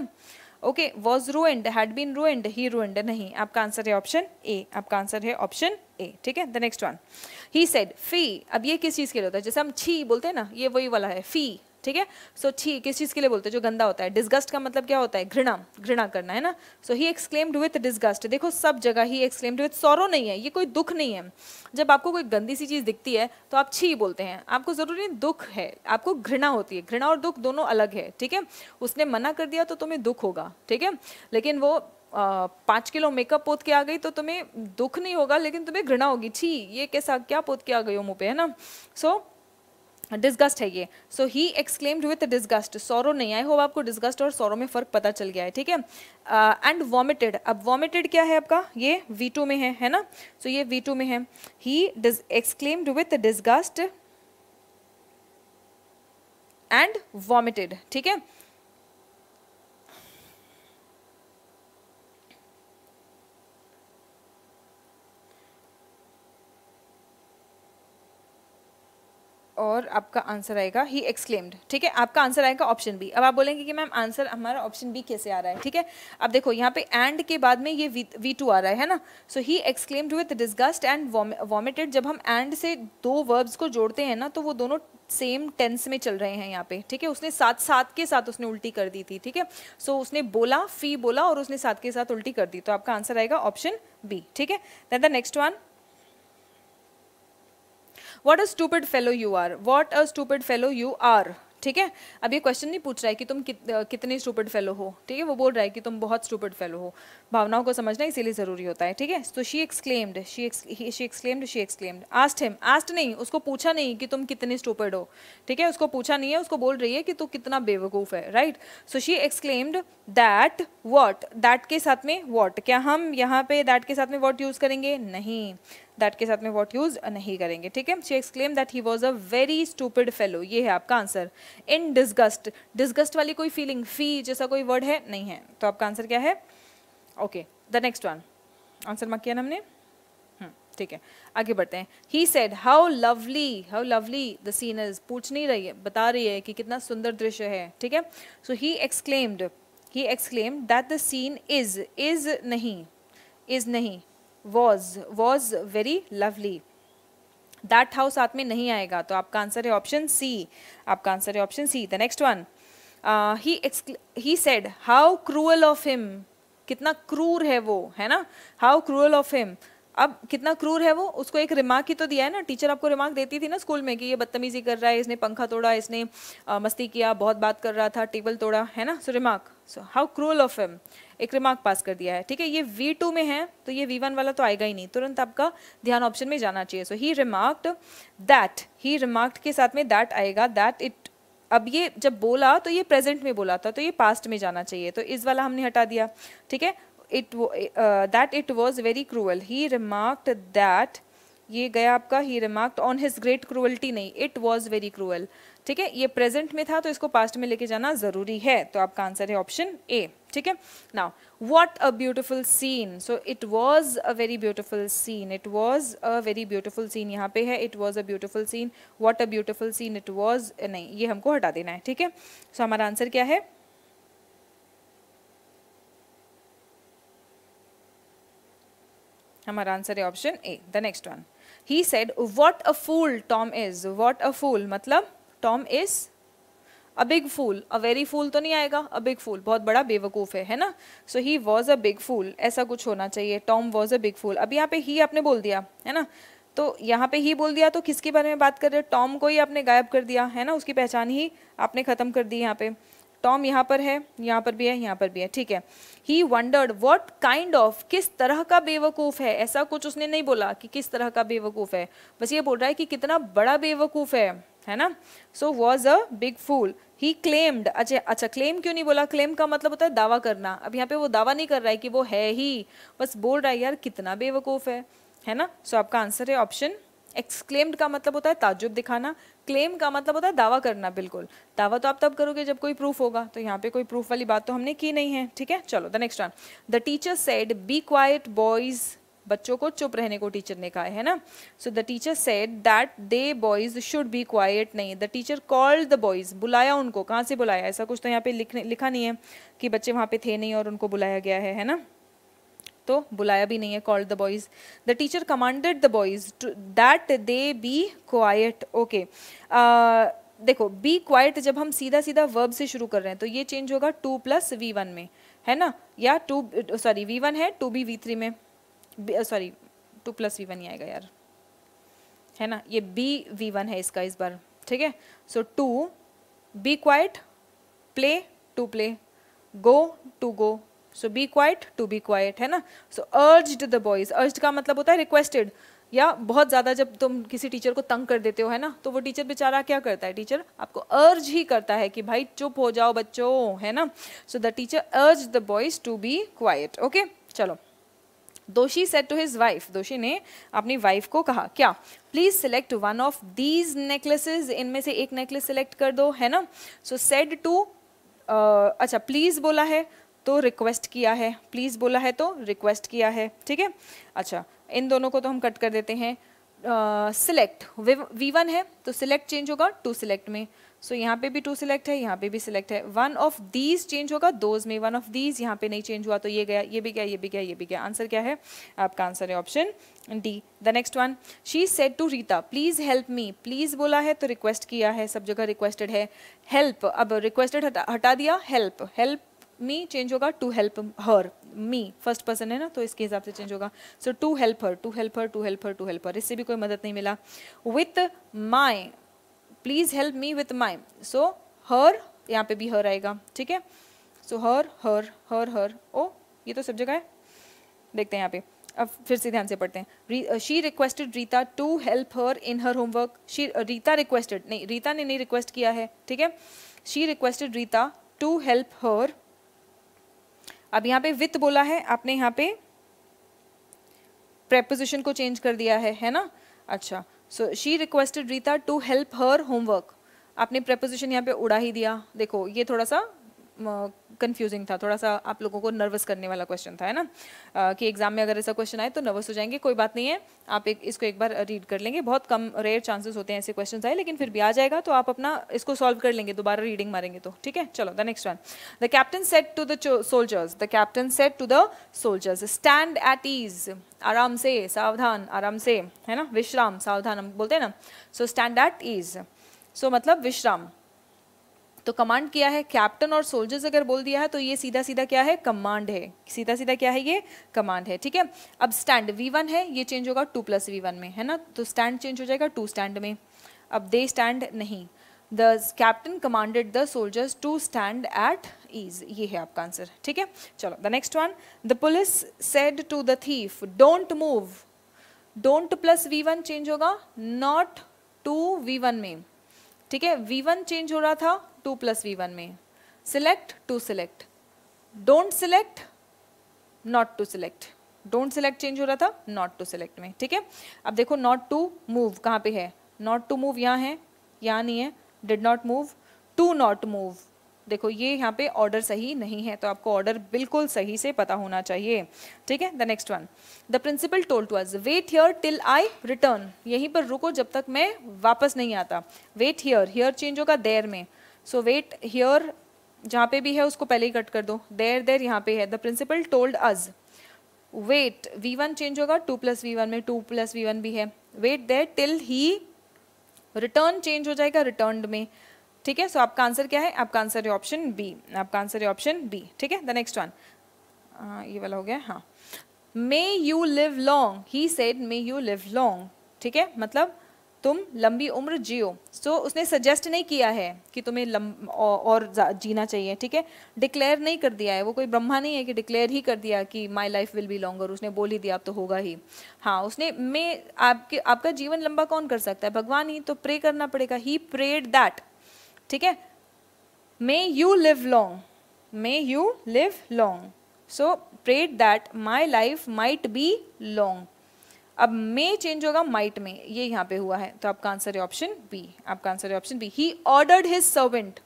okay was ruined had been ruined he ruined नहीं आपका आंसर है ऑप्शन ए आपका आंसर है ऑप्शन ए ठीक है the next one he said fie अब ये किस चीज़ के लिए होता है जैसे हम छी बोलते हैं ना ये वही वाला है फी ठीक है सो ठीक किस चीज़ के लिए बोलते हैं जो गंदा होता है डिस्गस्ट का मतलब क्या होता है घृणा घृणा करना है ना so he exclaimed with disgust देखो सब जगह ही एक्सक्लेम्ड विथ सौरो नहीं है ये कोई दुख नहीं है जब आपको कोई गंदी सी चीज़ दिखती है तो आप छी बोलते हैं आपको ज़रूरी नहीं दुख है आपको घृणा होती है घृणा और दुख दोनों अलग है ठीक है उसने मना कर दिया तो तुम्हें दुख होगा ठीक है लेकिन वो पाँच किलो मेकअप पोत के आ गई तो तुम्हें दुख नहीं होगा लेकिन तुम्हें घृणा होगी छी ये कैसा क्या पोत के आ गई हो मुँह पे है ना सो so, डिस्गस्ट है ये so he exclaimed with disgust sorrow नहीं आई होप आपको डिस्गस्ट और सौरो में फ़र्क पता चल गया है ठीक है एंड uh, वॉमिटेड अब वॉमिटेड क्या है आपका ये वी टू में है है ना सो so, ये वी टू में है he exclaimed with disgust and vomited ठीक है और आपका आंसर आएगा ही एक्सक्लेम्ड ठीक है आपका आंसर आएगा ऑप्शन बी अब आप बोलेंगे कि मैम आंसर हमारा ऑप्शन बी कैसे आ रहा है ठीक है अब देखो यहाँ पे एंड के बाद में ये वी टू आ रहा है ना so he exclaimed with disgust and vomited जब हम एंड से दो वर्ब्स को जोड़ते हैं ना तो वो दोनों सेम टेंस में चल रहे हैं यहाँ पे ठीक है उसने साथ साथ के साथ उसने उल्टी कर दी थी ठीक है सो उसने बोला फी बोला और उसने साथ के साथ उल्टी कर दी तो आपका आंसर आएगा ऑप्शन बी ठीक है then the next one what a stupid fellow you are what a stupid fellow you are ठीक है अब ये क्वेश्चन नहीं पूछ रहा है कि तुम कित, कितने स्टूपिड फेलो हो ठीक है वो बोल रहा है कि तुम बहुत स्टूपिड फेलो हो भावनाओं को समझना इसीलिए ज़रूरी होता है ठीक है तो she exclaimed she she exclaimed she exclaimed asked him asked नहीं उसको पूछा नहीं कि तुम कितने स्टूपिड हो ठीक है उसको पूछा नहीं है उसको बोल रही है कि तू कितना बेवकूफ़ है right so she exclaimed that what that के साथ में वॉट क्या हम यहाँ पे दैट के साथ में वॉट यूज़ करेंगे नहीं दैट के साथ में वॉट यूज नहीं करेंगे ठीक है she exclaim that he was a very stupid fellow ये है आपका आंसर इन डिस्गस्ट डिस्गस्ट वाली कोई फीलिंग फी जैसा कोई वर्ड है नहीं है तो आपका आंसर क्या है okay the next one answer mark किया ना हमने हम्म, ठीक है आगे बढ़ते हैं he said how lovely how lovely the scene is पूछ नहीं रही है बता रही है कि कितना सुंदर दृश्य है ठीक है so he exclaimed he exclaimed that the scene is is नहीं इज नहीं was was very lovely that house साथ में नहीं आएगा तो आपका आंसर है ऑप्शन सी आपका आंसर है option C the next one he said how cruel of him कितना क्रूर है वो है ना हाउ क्रूअल ऑफ हिम अब कितना क्रूर है वो उसको एक रिमार्क ही तो दिया है ना टीचर आपको रिमार्क देती थी ना स्कूल में कि ये बदतमीजी कर रहा है इसने पंखा तोड़ा इसने आ, uh, मस्ती किया बहुत बात कर रहा था टेबल तोड़ा है ना so remark so how cruel of him एक रिमार्क पास कर दिया है ठीक है ये V2 में है तो ये V1 वाला तो आएगा ही नहीं तुरंत आपका ध्यान ऑप्शन में जाना चाहिए so he remarked that he remarked के साथ में दैट आएगा दैट इट अब ये जब बोला तो ये प्रेजेंट में बोला था तो ये पास्ट में जाना चाहिए तो इस वाला हमने हटा दिया ठीक है it that it was very cruel he remarked that ये गया आपका he remarked on his great cruelty नहीं इट वॉज वेरी क्रूअल ठीक है ये प्रेजेंट में था तो इसको पास्ट में लेके जाना ज़रूरी है तो आपका आंसर है ऑप्शन ए ठीक है now what a beautiful scene so it was a very beautiful scene it was a very beautiful scene यहाँ पे है it was a beautiful scene what a beautiful scene it was नहीं ये हमको हटा देना है ठीक है सो हमारा आंसर क्या है हमारा आंसर है option A the next one he said what a fool Tom is what a fool मतलब Tom is a big fool a very fool तो नहीं आएगा अ बिग फूल बहुत बड़ा बेवकूफ़ है है ना so he was a big फूल ऐसा कुछ होना चाहिए Tom was a big fool अब यहाँ पे ही आपने बोल दिया है ना तो यहाँ पे ही बोल दिया तो किसके बारे में बात कर रहे हो टॉम को ही आपने गायब कर दिया है ना उसकी पहचान ही आपने ख़त्म कर दी यहाँ पे टॉम यहाँ पर है यहाँ पर भी है यहाँ पर भी है ठीक है he wondered what kind of किस तरह का बेवकूफ़ है ऐसा कुछ उसने नहीं बोला कि किस तरह का बेवकूफ़ है बस ये बोल रहा है कि कितना बड़ा बेवकूफ़ है है ना so was a big fool he claimed अच्छा अच्छा क्लेम क्यों नहीं बोला क्लेम का मतलब होता है दावा करना अब यहाँ पे वो दावा नहीं कर रहा है कि वो है ही बस बोल रहा है यार कितना बेवकूफ़ है है ना सो so, आपका आंसर है ऑप्शन एक्सक्लेम्ड का मतलब होता है ताजुब दिखाना क्लेम का मतलब होता है दावा करना बिल्कुल दावा तो आप तब करोगे जब कोई प्रूफ होगा तो यहाँ पे कोई प्रूफ वाली बात तो हमने की नहीं है ठीक है चलो the next one the teacher said be quiet boys बच्चों को चुप रहने को टीचर ने कहा है ना so the teacher said that they boys should be quiet नहीं the teacher called the boys बुलाया उनको कहाँ से बुलाया ऐसा कुछ तो यहाँ पे लिखने लिखा नहीं है कि बच्चे वहाँ पे थे नहीं और उनको बुलाया गया है है ना तो बुलाया भी नहीं है called the boys the teacher commanded the boys that they be quiet okay देखो बी क्वाइट जब हम सीधा सीधा वर्ब से शुरू कर रहे हैं तो ये चेंज होगा टू प्लस वी वन में है ना या टू सॉरी वी वन है टू बी वी थ्री में sorry to plus V one ही आएगा यार है ना ये बी वी वन है इसका इस बार ठीक है so to be quiet play to play go to go so be quiet to be quiet है ना सो अर्ज द बॉयज अर्ज का मतलब होता है रिक्वेस्टेड या बहुत ज़्यादा जब तुम किसी टीचर को तंग कर देते हो है ना तो वो टीचर बेचारा क्या करता है टीचर आपको अर्ज ही करता है कि भाई चुप हो जाओ बच्चों है ना so the teacher urged the boys to be quiet okay चलो दोषी सेट टू हिज वाइफ दोषी ने अपनी वाइफ को कहा क्या please select one of these necklaces इनमें से एक नेकलेस सिलेक्ट कर दो है ना सो सेड टू अच्छा प्लीज बोला है तो रिक्वेस्ट किया है प्लीज बोला है तो रिक्वेस्ट किया है ठीक है अच्छा इन दोनों को तो हम कट कर देते हैं सिलेक्ट वी वन है तो सिलेक्ट चेंज होगा टू सिलेक्ट में सो so, यहाँ पे भी टू सिलेक्ट है यहाँ पे भी सिलेक्ट है वन ऑफ दीज चेंज होगा दोज में वन ऑफ दीज यहाँ पे नहीं चेंज हुआ तो ये गया ये भी गया ये भी गया ये भी गया आंसर क्या है आपका आंसर है option D the next one she said to Rita please help me please बोला है तो रिक्वेस्ट किया है सब जगह रिक्वेस्टेड है हेल्प अब रिक्वेस्टेड हटा, हटा दिया हेल्प हेल्प मी चेंज होगा to help her me first person है ना तो इसके हिसाब से चेंज होगा so to help her to help her to help her to help her इससे भी कोई मदद नहीं मिला with my please help me with my so her यहाँ पे भी हर आएगा ठीक है सो हर हर हर हर ओ ये तो सब जगह है देखते हैं यहाँ पे अब फिर से ध्यान से पढ़ते हैं she requested Rita to help her in her homework she Rita requested नहीं रीता ने नहीं रिक्वेस्ट किया है ठीक है she requested Rita to help her अब यहाँ पे विथ बोला है आपने यहाँ पे प्रेपोजिशन को चेंज कर दिया है है ना अच्छा so she requested Rita to help her homework आपने प्रपोजिशन यहाँ पे उड़ा ही दिया देखो ये थोड़ा सा कंफ्यूजिंग था थोड़ा सा आप लोगों को नर्वस करने वाला क्वेश्चन था है ना कि एग्जाम में अगर ऐसा क्वेश्चन आए तो नर्वस हो जाएंगे कोई बात नहीं है आप एक इसको एक बार रीड कर लेंगे बहुत कम रेयर चांसेस होते हैं ऐसे क्वेश्चन आए लेकिन फिर भी आ जाएगा तो आप अपना इसको सॉल्व कर लेंगे दोबारा रीडिंग मारेंगे तो ठीक है चलो the next one the captain said to the soldiers the captain said to the soldiers stand at ease आराम से सावधान आराम से है ना विश्राम सावधान हम बोलते हैं ना so stand at ease so मतलब विश्राम तो कमांड क्या है कैप्टन और सोल्जर्स अगर बोल दिया है तो ये सीधा सीधा क्या है कमांड है सीधा सीधा क्या है ये कमांड है ठीक है अब स्टैंड वी वन है ये चेंज होगा टू प्लस वी वन में है ना तो स्टैंड चेंज हो जाएगा टू स्टैंड में अब दे स्टैंड नहीं the captain commanded the soldiers to stand at ease ये है आपका आंसर ठीक है चलो the next one the police said to the thief don't move don't plus V one change होगा नॉट टू वी वन में ठीक है वी वन चेंज हो रहा था टू प्लस वी वन में select to select don't select not to select don't select change हो रहा था नॉट टू सिलेक्ट में ठीक है अब देखो नॉट टू मूव कहाँ पे है नॉट टू मूव यहाँ है यहाँ नहीं है did not move to not move देखो ये यहाँ पे ऑर्डर सही नहीं है तो आपको ऑर्डर बिल्कुल सही से पता होना चाहिए ठीक है the next one the principal told to us wait here till I return यहीं पर रुको जब तक मैं वापस नहीं आता वेट हियर हियर चेंज होगा देर में सो वेट हियर जहाँ पे भी है उसको पहले ही कट कर दो देर देर यहाँ पे है the principal told us wait V one change होगा टू प्लस वी वन में टू प्लस वी वन भी है wait there till he return change हो जाएगा रिटर्न में ठीक है सो आपका आंसर क्या है आपका आंसर है ऑप्शन बी आपका आंसर है ऑप्शन बी ठीक है द नेक्स्ट वन ये वाला हो गया हाँ may you live long he said may you live long ठीक है मतलब तुम लंबी उम्र जियो सो so, उसने सजेस्ट नहीं किया है कि तुम्हें लम औ, और जीना चाहिए ठीक है डिक्लेयर नहीं कर दिया है वो कोई ब्रह्मा नहीं है कि डिक्लेयर ही कर दिया कि my life will be longer उसने बोल ही दिया अब तो होगा ही हाँ उसने मैं आपके आपका जीवन लंबा कौन कर सकता है भगवान ही तो प्रे करना पड़ेगा ही प्रेड दैट ठीक है may you live long may you live long so prayed that my life might be long अब मे चेंज होगा माइट में ये यहाँ पे हुआ है तो आपका आंसर है ऑप्शन बी आपका आंसर है option B he ordered his servant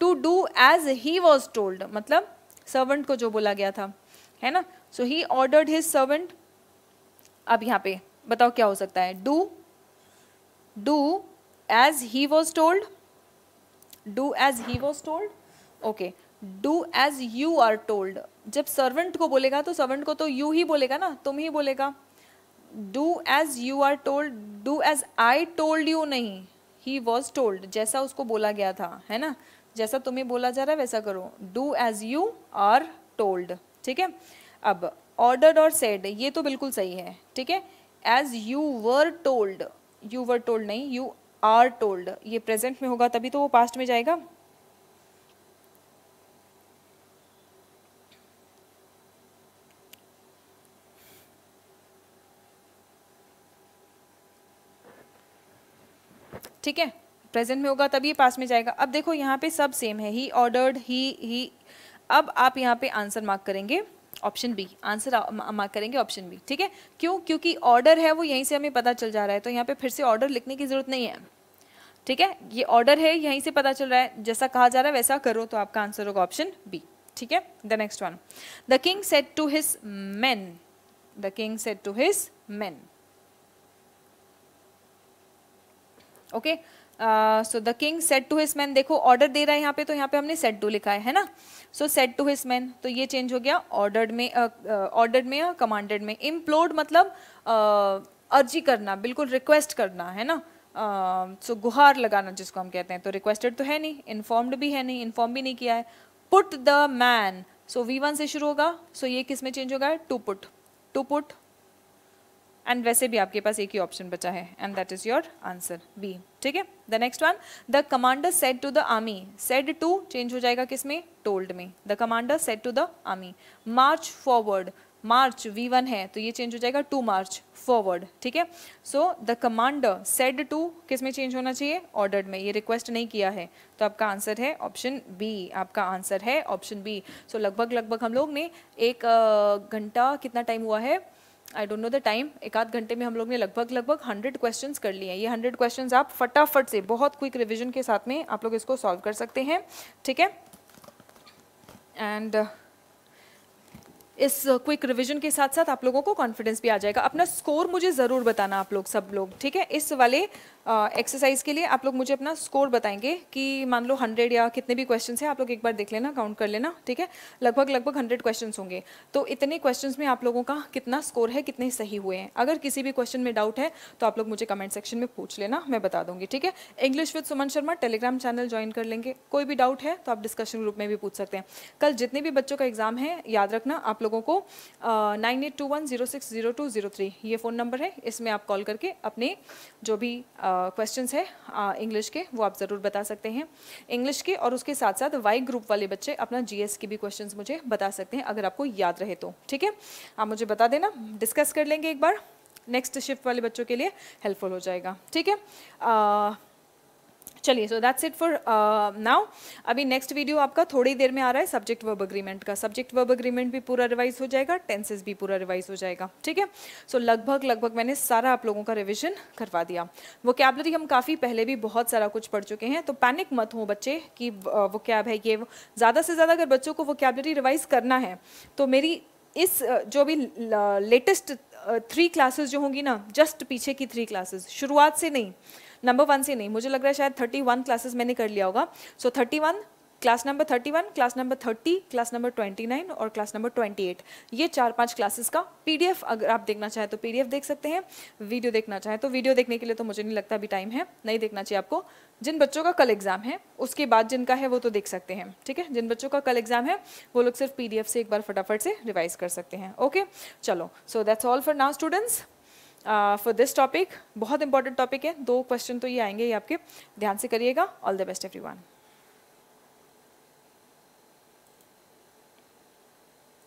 to do as he was told मतलब सर्वेंट को जो बोला गया था है ना so he ordered his servant अब यहाँ पे बताओ क्या हो सकता है do do as he was told do as he was told okay do as you are told जब सर्वेंट को बोलेगा तो सर्वेंट को तो यू ही बोलेगा ना तुम ही बोलेगा do as you are told do as I told you नहीं ही वॉज टोल्ड जैसा उसको बोला गया था है ना जैसा तुम्हें बोला जा रहा है वैसा करो do as you are told ठीक है अब ऑर्डर और सेड ये तो बिल्कुल सही है ठीक है as you were told you were told नहीं यू आर टोल्ड ये प्रेजेंट में होगा तभी तो वो पास्ट में जाएगा ठीक है प्रेजेंट में होगा तभी ये पास में जाएगा अब देखो यहाँ पे सब सेम है ही ऑर्डर्ड ही ही अब आप यहाँ पे आंसर मार्क करेंगे ऑप्शन बी आंसर मार्क करेंगे ऑप्शन बी ठीक है क्यों क्योंकि ऑर्डर है वो यहीं से हमें पता चल जा रहा है तो यहाँ पे फिर से ऑर्डर लिखने की ज़रूरत नहीं है ठीक है ये ऑर्डर है यहीं से पता चल रहा है जैसा कहा जा रहा है वैसा करो तो आपका आंसर होगा ऑप्शन बी ठीक है the next one the king said to his man the king said to his man okay so the king said to his man देखो ऑर्डर दे रहा है यहाँ पे तो यहाँ पे हमने सेट टू लिखा है है ना so said to his man तो ये चेंज हो गया ऑर्डर्ड में ऑर्डर्ड uh, uh में या कमांडेड में इम्प्लोड मतलब uh, अर्जी करना बिल्कुल रिक्वेस्ट करना है ना सो uh, so, गुहार लगाना जिसको हम कहते हैं तो रिक्वेस्टेड तो है नहीं इन्फॉर्म्ड भी है नहीं इन्फॉर्म भी नहीं किया है put the man so V one से शुरू होगा सो so ये किस में चेंज होगा to put to put and वैसे भी आपके पास एक ही ऑप्शन बचा है and that is your answer B ठीक है the next one the commander said to the army said to change हो जाएगा किस में टोल्ड में the commander said to the army march forward march V one है तो ये चेंज हो जाएगा टू मार्च फॉरवर्ड ठीक है so the commander said to किस में चेंज होना चाहिए ऑर्डर्ड में ये रिक्वेस्ट नहीं किया है तो आपका आंसर है ऑप्शन बी आपका आंसर है ऑप्शन बी सो लगभग लगभग हम लोग ने एक घंटा कितना टाइम हुआ है I don't know the time एक आध घंटे में हम लोग ने लगभग लगभग हंड्रेड क्वेश्चन कर लिए हैं ये हंड्रेड क्वेश्चन आप फटाफट से बहुत क्विक रिविजन के साथ में आप लोग इसको सॉल्व कर सकते हैं ठीक है एंड uh, इस क्विक uh, रिवीजन के साथ साथ आप लोगों को कॉन्फिडेंस भी आ जाएगा अपना स्कोर मुझे ज़रूर बताना आप लोग सब लोग ठीक है इस वाले एक्सरसाइज के लिए आप लोग मुझे अपना स्कोर बताएंगे कि मान लो हंड्रेड या कितने भी क्वेश्चन हैं आप लोग एक बार देख लेना काउंट कर लेना ठीक है लगभग लगभग हंड्रेड क्वेश्चन होंगे तो इतने क्वेश्चन में आप लोगों का कितना स्कोर है कितने सही हुए हैं अगर किसी भी क्वेश्चन में डाउट है तो आप लोग मुझे कमेंट सेक्शन में पूछ लेना मैं बता दूंगी ठीक है English with Suman Sharma Telegram channel join कर लेंगे कोई भी डाउट है तो आप डिस्कशन ग्रुप में भी पूछ सकते हैं कल जितने भी बच्चों का एग्जाम है याद रखना आप लोगों को nine eight two one zero six zero two zero three ये फ़ोन नंबर है इसमें आप कॉल करके अपने जो भी आ, क्वेश्चंस है इंग्लिश के वो आप ज़रूर बता सकते हैं इंग्लिश के और उसके साथ साथ वाई ग्रुप वाले बच्चे अपना जीएस के भी क्वेश्चन मुझे बता सकते हैं अगर आपको याद रहे तो ठीक है आप मुझे बता देना डिस्कस कर लेंगे एक बार नेक्स्ट शिफ्ट वाले बच्चों के लिए हेल्पफुल हो जाएगा ठीक है चलिए so that's it for now अभी नेक्स्ट वीडियो आपका थोड़ी देर में आ रहा है सब्जेक्ट वर्ब अग्रीमेंट का सब्जेक्ट वर्ब अग्रीमेंट भी पूरा रिवाइज हो जाएगा टेंसेस भी पूरा रिवाइज हो जाएगा ठीक है सो लगभग लगभग मैंने सारा आप लोगों का रिविजन करवा दिया वोकेबलरी हम काफ़ी पहले भी बहुत सारा कुछ पढ़ चुके हैं तो पैनिक मत हो बच्चे कि वो uh, कैब है ये ज़्यादा से ज़्यादा अगर बच्चों को कैबलरी रिवाइज करना है तो मेरी इस uh, जो भी लेटेस्ट थ्री क्लासेस जो होंगी ना जस्ट पीछे की थ्री क्लासेस शुरुआत से नहीं नंबर वन से नहीं मुझे लग रहा है शायद थर्टी वन क्लासेस मैंने कर लिया होगा so thirty one class number thirty one class number thirty class number twenty nine और क्लास नंबर ट्वेंटी एट ये चार पांच क्लासेस का पीडीएफ अगर आप देखना चाहें तो पीडीएफ देख सकते हैं वीडियो देखना चाहें तो वीडियो देखने के लिए तो मुझे नहीं लगता अभी टाइम है नहीं देखना चाहिए आपको जिन बच्चों का कल एग्जाम है उसके बाद जिनका है वो तो देख सकते हैं ठीक है जिन बच्चों का कल एग्जाम है वो लोग सिर्फ पीडीएफ से एक बार फटाफट से रिवाइज कर सकते हैं ओके चलो so that's all for now students for this topic बहुत इंपॉर्टेंट टॉपिक है दो क्वेश्चन तो ये आएंगे ये आपके ध्यान से करिएगा ऑल द बेस्ट एवरीवन